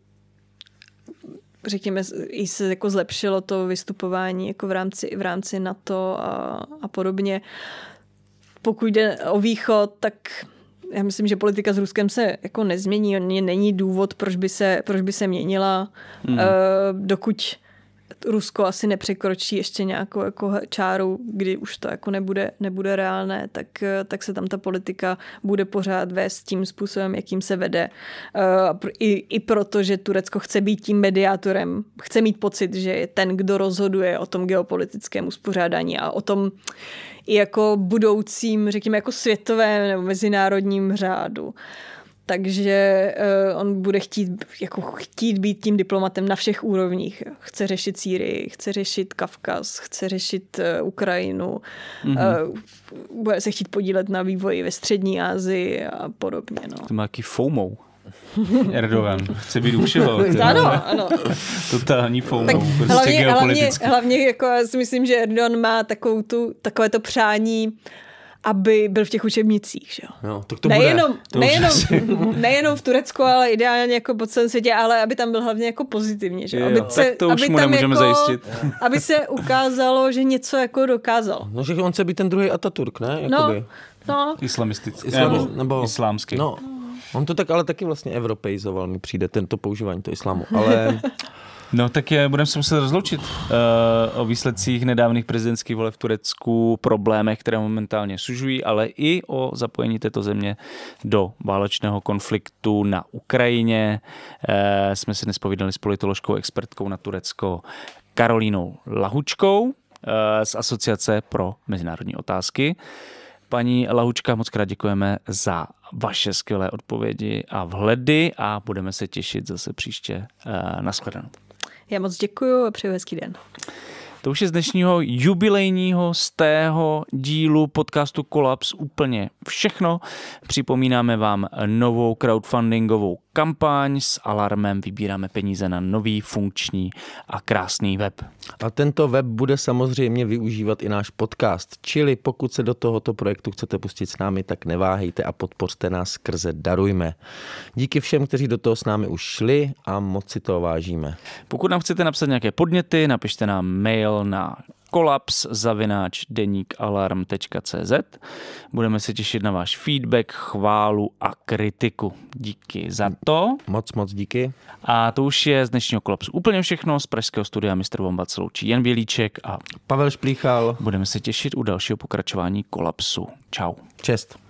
řekněme, i se jako zlepšilo to vystupování jako v rámci, v rámci NATO a, a podobně. Pokud jde o východ, tak já myslím, že politika s Ruskem se jako nezmění. Není důvod, proč by se, proč by se měnila, mm. dokud Rusko asi nepřekročí ještě nějakou jako čáru, kdy už to jako nebude, nebude reálné, tak, eh, tak se tam ta politika bude pořád vést tím způsobem, jakým se vede. Eh, I, I proto, že Turecko chce být tím mediátorem, chce mít pocit, že je ten, kdo rozhoduje o tom geopolitickém uspořádání a o tom i jako budoucím, řekněme, jako světovém nebo mezinárodním řádu. Uh, takže uh, on bude chtít, jako chtít být tím diplomatem na všech úrovních. Chce řešit Sýrii, chce řešit Kavkaz, chce řešit uh, Ukrajinu, mm-hmm. uh, bude se chtít podílet na vývoji ve střední Asii a podobně. No. To má jaký FOMO. Erdogan. Chce být ušilo. ano, ano. Totální FOMO. Tak prostě hlavně, hlavně, hlavně jako já si myslím, že Erdogan má takovou tu, takové to přání uh, aby byl v těch učebnicích. Že jo? No, tak to nejenom, bude. To nejenom, nejenom v Turecku, ale ideálně jako po celém světě, ale aby tam byl hlavně jako pozitivně. Že Aby se, tak to už aby mu nemůžeme jako, zajistit. Aby se ukázalo, že něco jako dokázal. No, že on se být ten druhý Ataturk, ne? No, Jakoby. No, no. Islamistický. Islam, nebo, nebo islámský. No, on to tak ale taky vlastně evropeizoval, mi přijde, tento používání to islámu. Ale No tak je, budeme se muset rozloučit uh, o výsledcích nedávných prezidentských voleb v Turecku, problémech, které momentálně sužují, ale i o zapojení této země do válečného konfliktu na Ukrajině. Uh, jsme si dnes povídali s politoložkou, expertkou na Turecko Karolínou Lahučkou uh, z Asociace pro mezinárodní otázky. Paní Lahučka, moc krát děkujeme za vaše skvělé odpovědi a vhledy a budeme se těšit zase příště. Naschledanou. Já moc děkuji a přeju hezký den. To už je z dnešního jubilejního stého dílu podcastu Kolaps úplně všechno. Připomínáme vám novou crowdfundingovou kampaň. S Alarmem vybíráme peníze na nový, funkční a krásný web. A tento web bude samozřejmě využívat i náš podcast. Čili pokud se do tohoto projektu chcete pustit s námi, tak neváhejte a podpořte nás skrze Darujme. Díky všem, kteří do toho s námi už šli a moc si to vážíme. Pokud nám chcete napsat nějaké podněty, napište nám mail na kolaps zavináč deník alarm.cz. Budeme se těšit na váš feedback, chválu a kritiku. Díky za to. Moc, moc díky. A to už je z dnešního kolapsu úplně všechno. Z Pražského studia Bomba se sloučí Jan Bělíček a Pavel Šplíchal. Budeme se těšit u dalšího pokračování kolapsu. Čau. Čest.